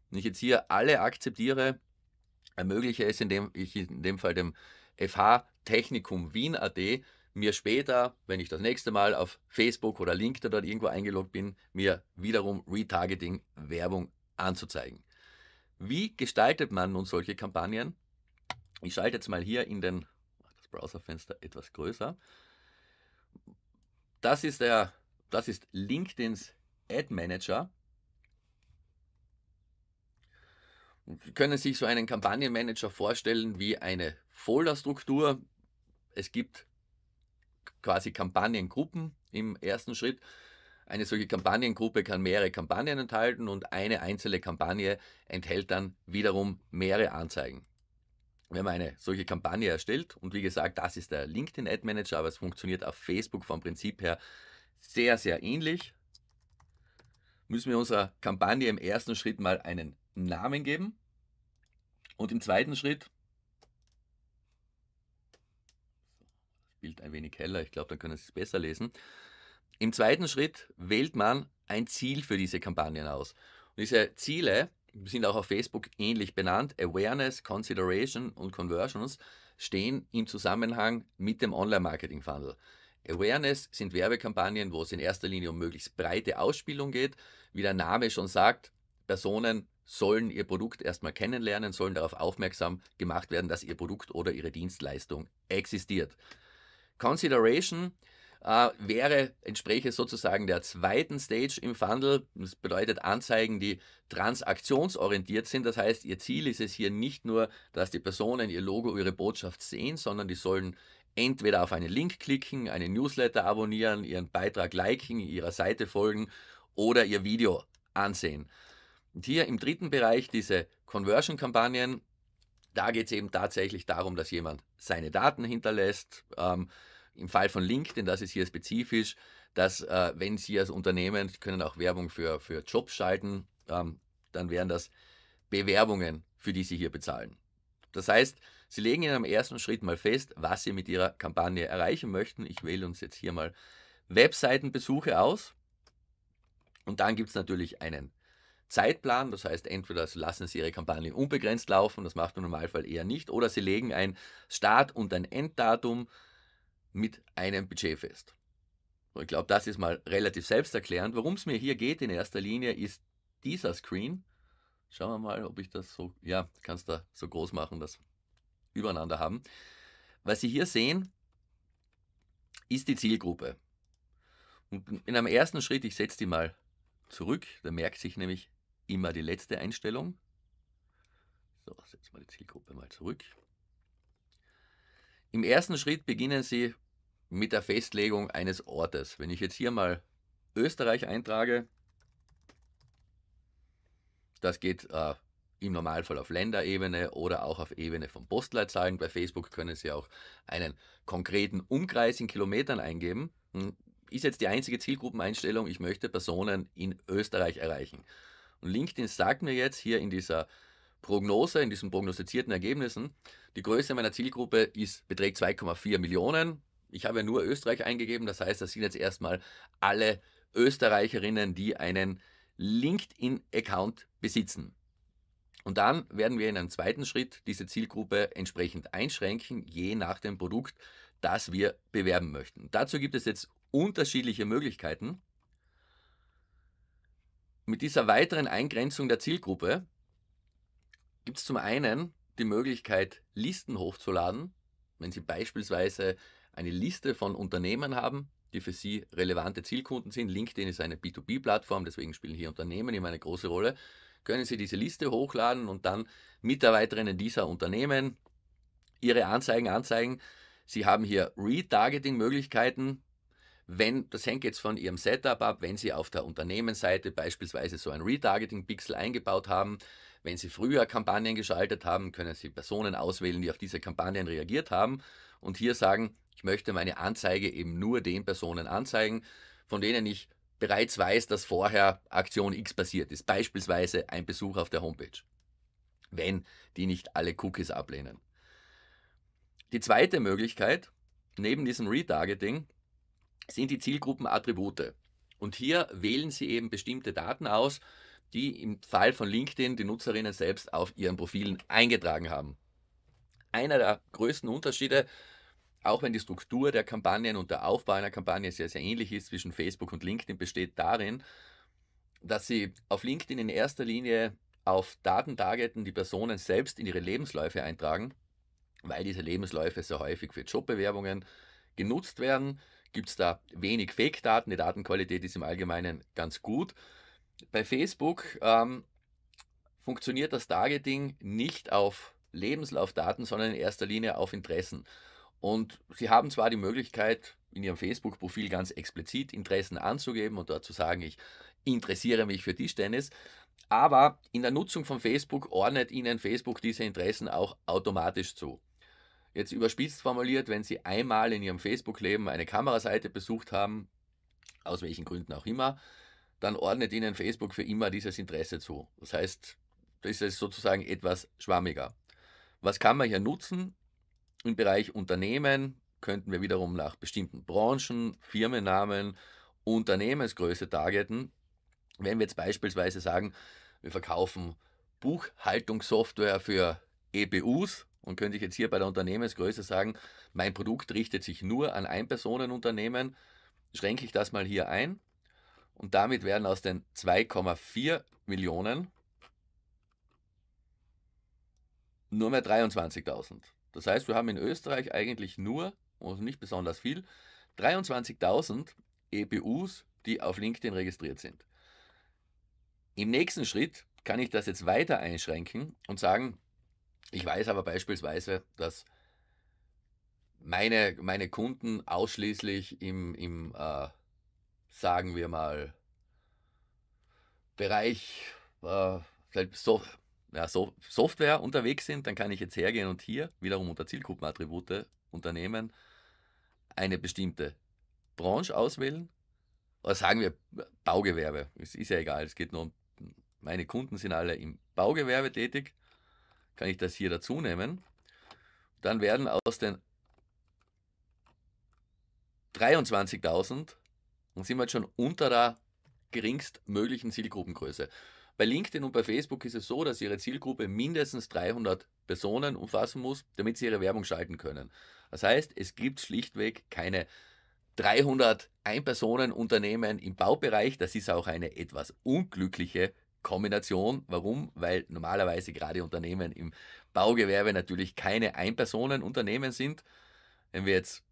Wenn ich jetzt hier alle akzeptiere, ermögliche es, indem ich in dem Fall dem FH Technikum Wien AD mir später, wenn ich das nächste Mal auf Facebook oder LinkedIn oder irgendwo eingeloggt bin, mir wiederum Retargeting Werbung anzuzeigen. Wie gestaltet man nun solche Kampagnen? Ich schalte jetzt mal hier in den ah, das Browserfenster etwas größer. Das ist der das ist LinkedIns Ad Manager können sich so einen Kampagnenmanager vorstellen wie eine Folderstruktur. Es gibt quasi Kampagnengruppen im ersten Schritt. Eine solche Kampagnengruppe kann mehrere Kampagnen enthalten und eine einzelne Kampagne enthält dann wiederum mehrere Anzeigen. Wenn man eine solche Kampagne erstellt, und wie gesagt, das ist der LinkedIn Ad Manager, aber es funktioniert auf Facebook vom Prinzip her sehr, sehr ähnlich, müssen wir unserer Kampagne im ersten Schritt mal einen einen Namen geben. Und im zweiten Schritt, das Bild ein wenig heller, ich glaube, dann können Sie es besser lesen. Im zweiten Schritt wählt man ein Ziel für diese Kampagnen aus. Und diese Ziele sind auch auf Facebook ähnlich benannt. Awareness, Consideration und Conversions stehen im Zusammenhang mit dem Online-Marketing-Funnel. Awareness sind Werbekampagnen, wo es in erster Linie um möglichst breite Ausspielung geht. Wie der Name schon sagt, Personen sollen ihr Produkt erstmal kennenlernen, sollen darauf aufmerksam gemacht werden, dass ihr Produkt oder ihre Dienstleistung existiert. Consideration äh, wäre, entspräche sozusagen der zweiten Stage im Funnel. Das bedeutet Anzeigen, die transaktionsorientiert sind. Das heißt, ihr Ziel ist es hier nicht nur, dass die Personen ihr Logo, ihre Botschaft sehen, sondern die sollen entweder auf einen Link klicken, einen Newsletter abonnieren, ihren Beitrag liken, ihrer Seite folgen oder ihr Video ansehen. Und hier im dritten Bereich diese Conversion-Kampagnen, da geht es eben tatsächlich darum, dass jemand seine Daten hinterlässt. Ähm, Im Fall von LinkedIn, das ist hier spezifisch, dass äh, wenn Sie als Unternehmen, Sie können auch Werbung für, für Jobs schalten, ähm, dann wären das Bewerbungen, für die Sie hier bezahlen. Das heißt, Sie legen in einem ersten Schritt mal fest, was Sie mit Ihrer Kampagne erreichen möchten. Ich wähle uns jetzt hier mal Webseitenbesuche aus. Und dann gibt es natürlich einen Zeitplan. Das heißt, entweder lassen sie ihre Kampagne unbegrenzt laufen, das macht man im Normalfall eher nicht, oder sie legen ein Start- und ein Enddatum mit einem Budget fest. Und ich glaube, das ist mal relativ selbsterklärend. Worum es mir hier geht in erster Linie ist dieser Screen. Schauen wir mal, ob ich das so, ja, kannst da so groß machen, dass übereinander haben. Was Sie hier sehen, ist die Zielgruppe. Und in einem ersten Schritt, ich setze die mal zurück, da merkt sich nämlich immer die letzte Einstellung. So, setzen wir die Zielgruppe mal zurück. Im ersten Schritt beginnen Sie mit der Festlegung eines Ortes. Wenn ich jetzt hier mal Österreich eintrage, das geht äh, im Normalfall auf Länderebene oder auch auf Ebene von Postleitzahlen. Bei Facebook können Sie auch einen konkreten Umkreis in Kilometern eingeben. Hm, ist jetzt die einzige Zielgruppeneinstellung, ich möchte Personen in Österreich erreichen. Und LinkedIn sagt mir jetzt hier in dieser Prognose, in diesen prognostizierten Ergebnissen, die Größe meiner Zielgruppe ist, beträgt 2,4 Millionen. Ich habe ja nur Österreich eingegeben, das heißt, das sind jetzt erstmal alle Österreicherinnen, die einen LinkedIn-Account besitzen. Und dann werden wir in einem zweiten Schritt diese Zielgruppe entsprechend einschränken, je nach dem Produkt, das wir bewerben möchten. Dazu gibt es jetzt unterschiedliche Möglichkeiten. Mit dieser weiteren Eingrenzung der Zielgruppe gibt es zum einen die Möglichkeit, Listen hochzuladen, wenn Sie beispielsweise eine Liste von Unternehmen haben, die für Sie relevante Zielkunden sind. LinkedIn ist eine B2B-Plattform, deswegen spielen hier Unternehmen immer eine große Rolle. Können Sie diese Liste hochladen und dann Mitarbeiterinnen dieser Unternehmen Ihre Anzeigen anzeigen. Sie haben hier Retargeting-Möglichkeiten, wenn, das hängt jetzt von Ihrem Setup ab, wenn Sie auf der Unternehmensseite beispielsweise so ein Retargeting-Pixel eingebaut haben, wenn Sie früher Kampagnen geschaltet haben, können Sie Personen auswählen, die auf diese Kampagnen reagiert haben und hier sagen, ich möchte meine Anzeige eben nur den Personen anzeigen, von denen ich bereits weiß, dass vorher Aktion X passiert ist, beispielsweise ein Besuch auf der Homepage, wenn die nicht alle Cookies ablehnen. Die zweite Möglichkeit, neben diesem Retargeting, sind die Zielgruppenattribute. Und hier wählen Sie eben bestimmte Daten aus, die im Fall von LinkedIn die Nutzerinnen selbst auf ihren Profilen eingetragen haben. Einer der größten Unterschiede, auch wenn die Struktur der Kampagnen und der Aufbau einer Kampagne sehr, sehr ähnlich ist zwischen Facebook und LinkedIn, besteht darin, dass Sie auf LinkedIn in erster Linie auf Daten targeten, die Personen selbst in ihre Lebensläufe eintragen, weil diese Lebensläufe sehr häufig für Jobbewerbungen genutzt werden gibt es da wenig Fake-Daten. Die Datenqualität ist im Allgemeinen ganz gut. Bei Facebook ähm, funktioniert das Targeting nicht auf Lebenslaufdaten, sondern in erster Linie auf Interessen. Und Sie haben zwar die Möglichkeit, in Ihrem Facebook-Profil ganz explizit Interessen anzugeben und dort zu sagen, ich interessiere mich für Tischtennis, aber in der Nutzung von Facebook ordnet Ihnen Facebook diese Interessen auch automatisch zu jetzt überspitzt formuliert, wenn Sie einmal in Ihrem Facebook-Leben eine Kameraseite besucht haben, aus welchen Gründen auch immer, dann ordnet Ihnen Facebook für immer dieses Interesse zu. Das heißt, das ist sozusagen etwas schwammiger. Was kann man hier nutzen? Im Bereich Unternehmen könnten wir wiederum nach bestimmten Branchen, Firmennamen, Unternehmensgröße targeten. Wenn wir jetzt beispielsweise sagen, wir verkaufen Buchhaltungssoftware für EBUs, und könnte ich jetzt hier bei der Unternehmensgröße sagen, mein Produkt richtet sich nur an Einpersonenunternehmen, schränke ich das mal hier ein und damit werden aus den 2,4 Millionen nur mehr 23.000. Das heißt, wir haben in Österreich eigentlich nur, und also nicht besonders viel, 23.000 EPUs, die auf LinkedIn registriert sind. Im nächsten Schritt kann ich das jetzt weiter einschränken und sagen, ich weiß aber beispielsweise, dass meine, meine Kunden ausschließlich im, im äh, sagen wir mal, Bereich äh, so, ja, so Software unterwegs sind, dann kann ich jetzt hergehen und hier wiederum unter Zielgruppenattribute Unternehmen eine bestimmte Branche auswählen. Oder sagen wir Baugewerbe, es ist ja egal, es geht nur um, meine Kunden sind alle im Baugewerbe tätig kann ich das hier dazu nehmen. Dann werden aus den 23.000, und sind wir schon unter der geringstmöglichen Zielgruppengröße. Bei LinkedIn und bei Facebook ist es so, dass Ihre Zielgruppe mindestens 300 Personen umfassen muss, damit Sie Ihre Werbung schalten können. Das heißt, es gibt schlichtweg keine 300 Ein-Personen-Unternehmen im Baubereich. Das ist auch eine etwas unglückliche Kombination. Warum? Weil normalerweise gerade Unternehmen im Baugewerbe natürlich keine Einpersonenunternehmen sind. Wenn wir jetzt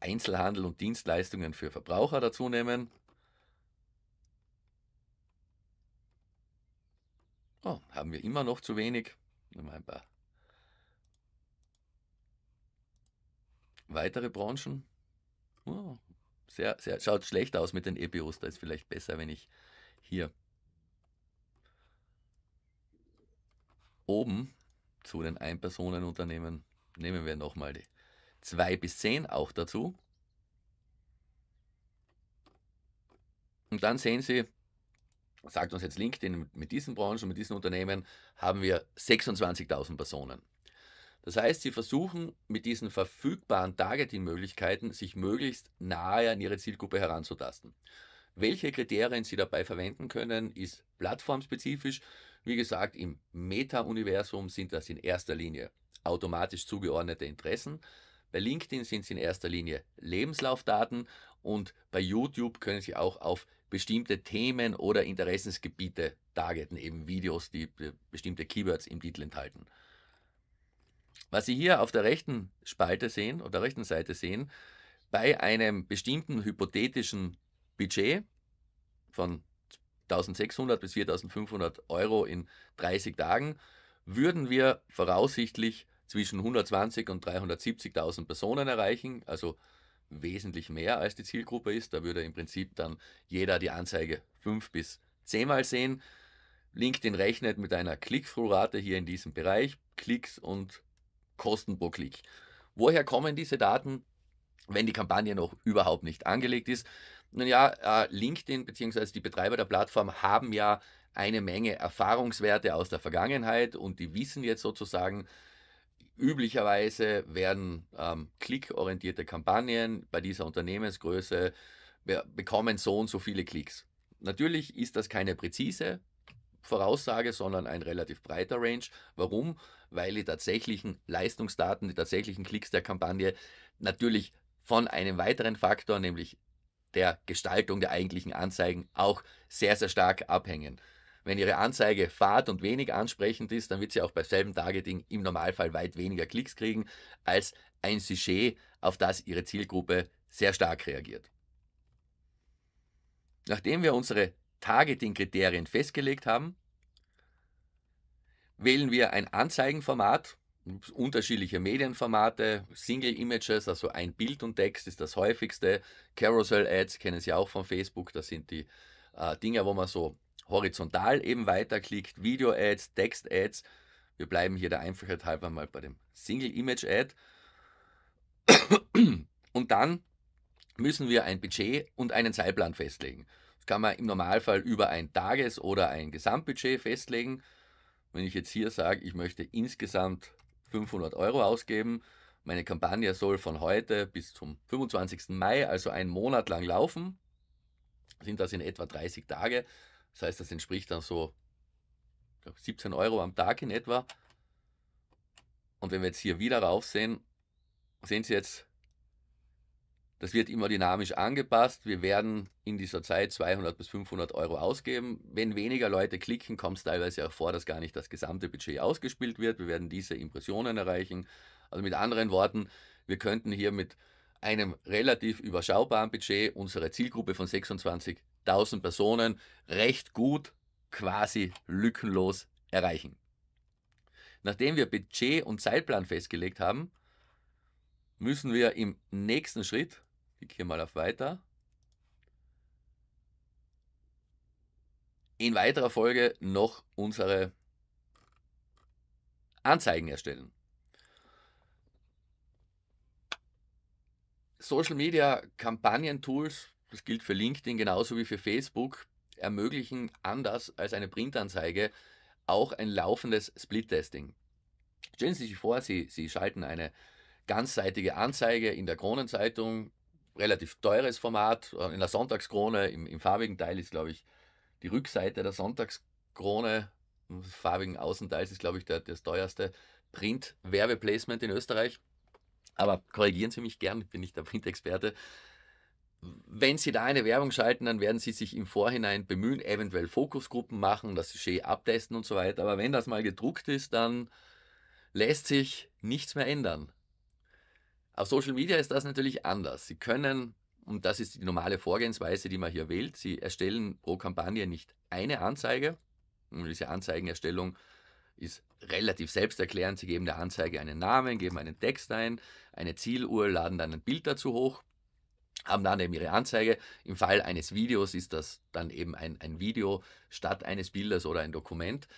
Einzelhandel und Dienstleistungen für Verbraucher dazu nehmen. Oh, haben wir immer noch zu wenig. Mal ein paar weitere Branchen. Oh, sehr, sehr, schaut schlecht aus mit den EPOs. Da ist vielleicht besser, wenn ich hier oben zu den Ein-Personen-Unternehmen nehmen wir nochmal die 2 bis 10 auch dazu. Und dann sehen Sie, sagt uns jetzt LinkedIn, mit diesen Branchen, mit diesen Unternehmen haben wir 26.000 Personen. Das heißt, sie versuchen mit diesen verfügbaren Targeting-Möglichkeiten sich möglichst nahe an ihre Zielgruppe heranzutasten. Welche Kriterien sie dabei verwenden können, ist plattformspezifisch. Wie gesagt, im Meta-Universum sind das in erster Linie automatisch zugeordnete Interessen. Bei LinkedIn sind es in erster Linie Lebenslaufdaten und bei YouTube können Sie auch auf bestimmte Themen oder Interessensgebiete targeten, eben Videos, die bestimmte Keywords im Titel enthalten. Was Sie hier auf der rechten Spalte sehen oder rechten Seite sehen, bei einem bestimmten hypothetischen Budget von 1600 bis 4500 Euro in 30 Tagen, würden wir voraussichtlich zwischen 120 und 370.000 Personen erreichen, also wesentlich mehr als die Zielgruppe ist. Da würde im Prinzip dann jeder die Anzeige fünf bis zehnmal sehen. LinkedIn rechnet mit einer Click-Through-Rate hier in diesem Bereich, Klicks und Kosten pro Klick. Woher kommen diese Daten, wenn die Kampagne noch überhaupt nicht angelegt ist? Nun ja, äh, LinkedIn bzw. die Betreiber der Plattform haben ja eine Menge Erfahrungswerte aus der Vergangenheit und die wissen jetzt sozusagen, üblicherweise werden ähm, klickorientierte Kampagnen bei dieser Unternehmensgröße bekommen so und so viele Klicks. Natürlich ist das keine präzise Voraussage, sondern ein relativ breiter Range. Warum? Weil die tatsächlichen Leistungsdaten, die tatsächlichen Klicks der Kampagne natürlich von einem weiteren Faktor, nämlich der Gestaltung der eigentlichen Anzeigen auch sehr, sehr stark abhängen. Wenn Ihre Anzeige fad und wenig ansprechend ist, dann wird sie auch bei selben Targeting im Normalfall weit weniger Klicks kriegen als ein Sujet, auf das Ihre Zielgruppe sehr stark reagiert. Nachdem wir unsere Targeting-Kriterien festgelegt haben, wählen wir ein Anzeigenformat, unterschiedliche Medienformate, Single Images, also ein Bild und Text ist das häufigste. Carousel Ads kennen Sie auch von Facebook, das sind die äh, Dinger, wo man so horizontal eben weiterklickt. Video Ads, Text Ads. Wir bleiben hier der Einfachheit halber mal bei dem Single Image Ad. Und dann müssen wir ein Budget und einen Zeitplan festlegen. Das kann man im Normalfall über ein Tages- oder ein Gesamtbudget festlegen. Wenn ich jetzt hier sage, ich möchte insgesamt 500 Euro ausgeben. Meine Kampagne soll von heute bis zum 25. Mai, also einen Monat lang laufen. Sind das in etwa 30 Tage. Das heißt, das entspricht dann so 17 Euro am Tag in etwa. Und wenn wir jetzt hier wieder raufsehen, sehen Sie jetzt, das wird immer dynamisch angepasst. Wir werden in dieser Zeit 200 bis 500 Euro ausgeben. Wenn weniger Leute klicken, kommt es teilweise auch vor, dass gar nicht das gesamte Budget ausgespielt wird. Wir werden diese Impressionen erreichen. Also mit anderen Worten, wir könnten hier mit einem relativ überschaubaren Budget unsere Zielgruppe von 26.000 Personen recht gut, quasi lückenlos erreichen. Nachdem wir Budget und Zeitplan festgelegt haben, müssen wir im nächsten Schritt ich hier mal auf Weiter. In weiterer Folge noch unsere Anzeigen erstellen. Social Media Kampagnen Tools, das gilt für LinkedIn genauso wie für Facebook, ermöglichen anders als eine Printanzeige auch ein laufendes Split-Testing. Stellen Sie sich vor, Sie, Sie schalten eine ganzseitige Anzeige in der Kronenzeitung relativ teures Format. Äh, in der Sonntagskrone, im, im farbigen Teil ist, glaube ich, die Rückseite der Sonntagskrone, im farbigen Außenteil ist, glaube ich, der, das teuerste Print-Werbeplacement in Österreich. Aber korrigieren Sie mich gern, ich bin nicht der Printexperte. Wenn Sie da eine Werbung schalten, dann werden Sie sich im Vorhinein bemühen, eventuell Fokusgruppen machen, das Sujet abtesten und so weiter. Aber wenn das mal gedruckt ist, dann lässt sich nichts mehr ändern. Auf Social Media ist das natürlich anders. Sie können, und das ist die normale Vorgehensweise, die man hier wählt, Sie erstellen pro Kampagne nicht eine Anzeige. Und diese Anzeigenerstellung ist relativ selbsterklärend. Sie geben der Anzeige einen Namen, geben einen Text ein, eine Zieluhr, laden dann ein Bild dazu hoch, haben dann eben ihre Anzeige. Im Fall eines Videos ist das dann eben ein, ein Video statt eines Bildes oder ein Dokument.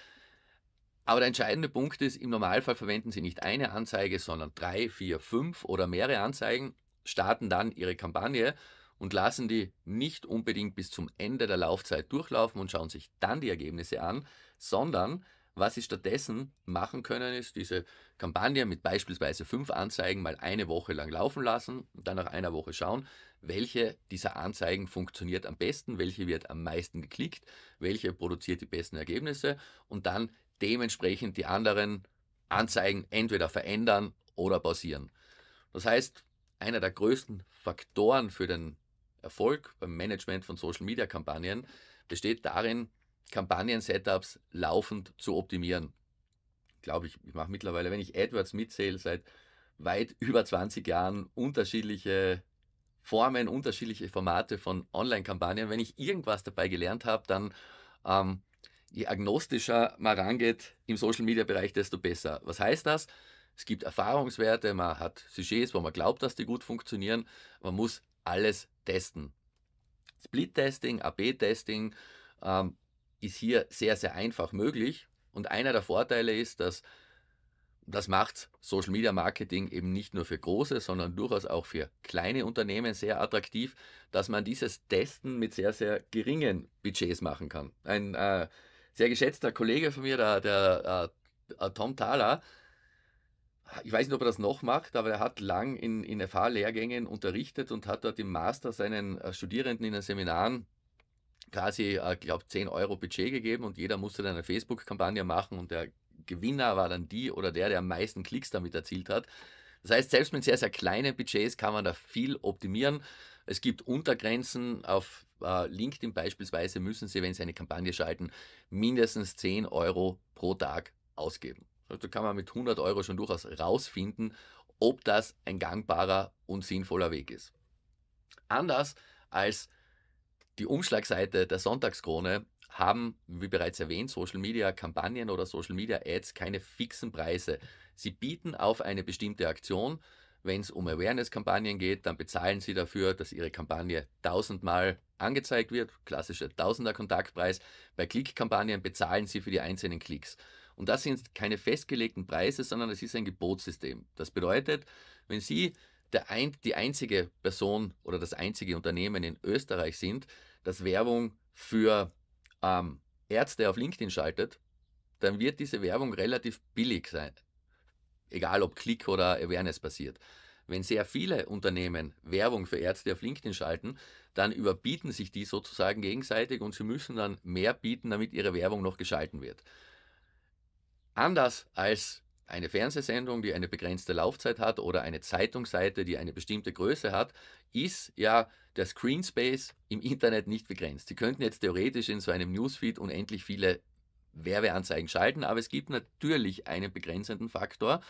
Aber der entscheidende Punkt ist, im Normalfall verwenden Sie nicht eine Anzeige, sondern drei, vier, fünf oder mehrere Anzeigen, starten dann Ihre Kampagne und lassen die nicht unbedingt bis zum Ende der Laufzeit durchlaufen und schauen sich dann die Ergebnisse an, sondern was Sie stattdessen machen können, ist diese Kampagne mit beispielsweise fünf Anzeigen mal eine Woche lang laufen lassen und dann nach einer Woche schauen, welche dieser Anzeigen funktioniert am besten, welche wird am meisten geklickt, welche produziert die besten Ergebnisse und dann dementsprechend die anderen Anzeigen entweder verändern oder pausieren. Das heißt, einer der größten Faktoren für den Erfolg beim Management von Social Media Kampagnen besteht darin, Kampagnen-Setups laufend zu optimieren. Ich glaube, ich, ich mache mittlerweile, wenn ich AdWords mitzähle, seit weit über 20 Jahren unterschiedliche Formen, unterschiedliche Formate von Online-Kampagnen. Wenn ich irgendwas dabei gelernt habe, dann ähm, je agnostischer man rangeht im Social-Media-Bereich, desto besser. Was heißt das? Es gibt Erfahrungswerte, man hat Sujets, wo man glaubt, dass die gut funktionieren. Man muss alles testen. Split-Testing, AB-Testing ähm, ist hier sehr, sehr einfach möglich. Und einer der Vorteile ist, dass das macht Social Media Marketing eben nicht nur für große, sondern durchaus auch für kleine Unternehmen sehr attraktiv, dass man dieses Testen mit sehr, sehr geringen Budgets machen kann. Ein äh, sehr geschätzter Kollege von mir, der, der, der äh, äh, Tom Thaler, ich weiß nicht, ob er das noch macht, aber er hat lang in, in FH-Lehrgängen unterrichtet und hat dort im Master seinen äh, Studierenden in den Seminaren quasi, ich glaube 10 Euro Budget gegeben und jeder musste dann eine Facebook-Kampagne machen und der Gewinner war dann die oder der, der am meisten Klicks damit erzielt hat. Das heißt, selbst mit sehr, sehr kleinen Budgets kann man da viel optimieren. Es gibt Untergrenzen. Auf äh, LinkedIn beispielsweise müssen Sie, wenn Sie eine Kampagne schalten, mindestens 10 Euro pro Tag ausgeben. Also da kann man mit 100 Euro schon durchaus rausfinden, ob das ein gangbarer und sinnvoller Weg ist. Anders als die Umschlagseite der Sonntagskrone haben, wie bereits erwähnt, Social Media Kampagnen oder Social Media Ads keine fixen Preise. Sie bieten auf eine bestimmte Aktion wenn es um Awareness-Kampagnen geht, dann bezahlen sie dafür, dass ihre Kampagne tausendmal angezeigt wird, klassischer Tausender-Kontaktpreis. Bei Klick-Kampagnen bezahlen sie für die einzelnen Klicks. Und das sind keine festgelegten Preise, sondern es ist ein Gebotssystem. Das bedeutet, wenn Sie ein, die einzige Person oder das einzige Unternehmen in Österreich sind, das Werbung für ähm, Ärzte auf LinkedIn schaltet, dann wird diese Werbung relativ billig sein egal ob Klick oder Awareness passiert. Wenn sehr viele Unternehmen Werbung für Ärzte auf LinkedIn schalten, dann überbieten sich die sozusagen gegenseitig und sie müssen dann mehr bieten, damit ihre Werbung noch geschalten wird. Anders als eine Fernsehsendung, die eine begrenzte Laufzeit hat oder eine Zeitungsseite, die eine bestimmte Größe hat, ist ja der Screenspace im Internet nicht begrenzt. Sie könnten jetzt theoretisch in so einem Newsfeed unendlich viele Werbeanzeigen schalten, aber es gibt natürlich einen begrenzenden Faktor,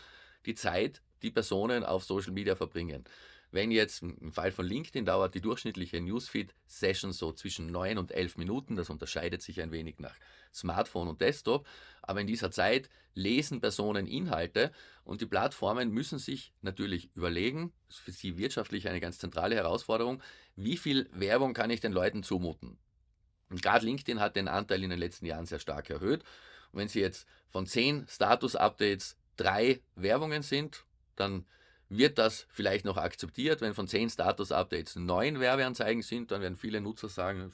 die Zeit, die Personen auf Social Media verbringen. Wenn jetzt im Fall von LinkedIn dauert die durchschnittliche Newsfeed-Session so zwischen 9 und 11 Minuten, das unterscheidet sich ein wenig nach Smartphone und Desktop, aber in dieser Zeit lesen Personen Inhalte und die Plattformen müssen sich natürlich überlegen, das ist für sie wirtschaftlich eine ganz zentrale Herausforderung, wie viel Werbung kann ich den Leuten zumuten? Und gerade LinkedIn hat den Anteil in den letzten Jahren sehr stark erhöht. Und wenn Sie jetzt von zehn Status-Updates drei Werbungen sind, dann wird das vielleicht noch akzeptiert. Wenn von zehn Status-Updates neun Werbeanzeigen sind, dann werden viele Nutzer sagen,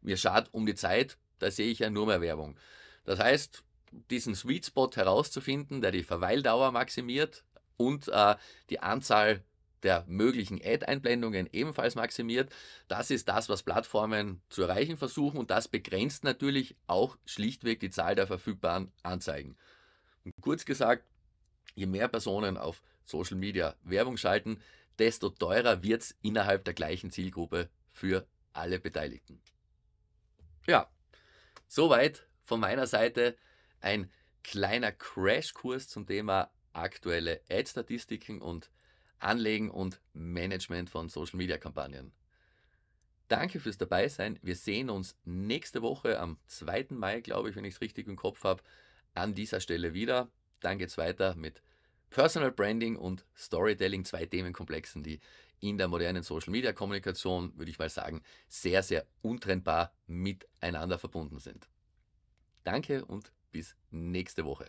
mir schadet um die Zeit, da sehe ich ja nur mehr Werbung. Das heißt, diesen Sweet Spot herauszufinden, der die Verweildauer maximiert und äh, die Anzahl der möglichen Ad-Einblendungen ebenfalls maximiert. Das ist das, was Plattformen zu erreichen versuchen und das begrenzt natürlich auch schlichtweg die Zahl der verfügbaren Anzeigen. Und kurz gesagt, je mehr Personen auf Social Media Werbung schalten, desto teurer wird es innerhalb der gleichen Zielgruppe für alle Beteiligten. Ja, soweit von meiner Seite ein kleiner Crashkurs zum Thema aktuelle Ad-Statistiken und Anlegen und Management von Social Media Kampagnen. Danke fürs Dabeisein. Wir sehen uns nächste Woche am 2. Mai, glaube ich, wenn ich es richtig im Kopf habe, an dieser Stelle wieder. Dann geht es weiter mit Personal Branding und Storytelling, zwei Themenkomplexen, die in der modernen Social Media Kommunikation, würde ich mal sagen, sehr, sehr untrennbar miteinander verbunden sind. Danke und bis nächste Woche.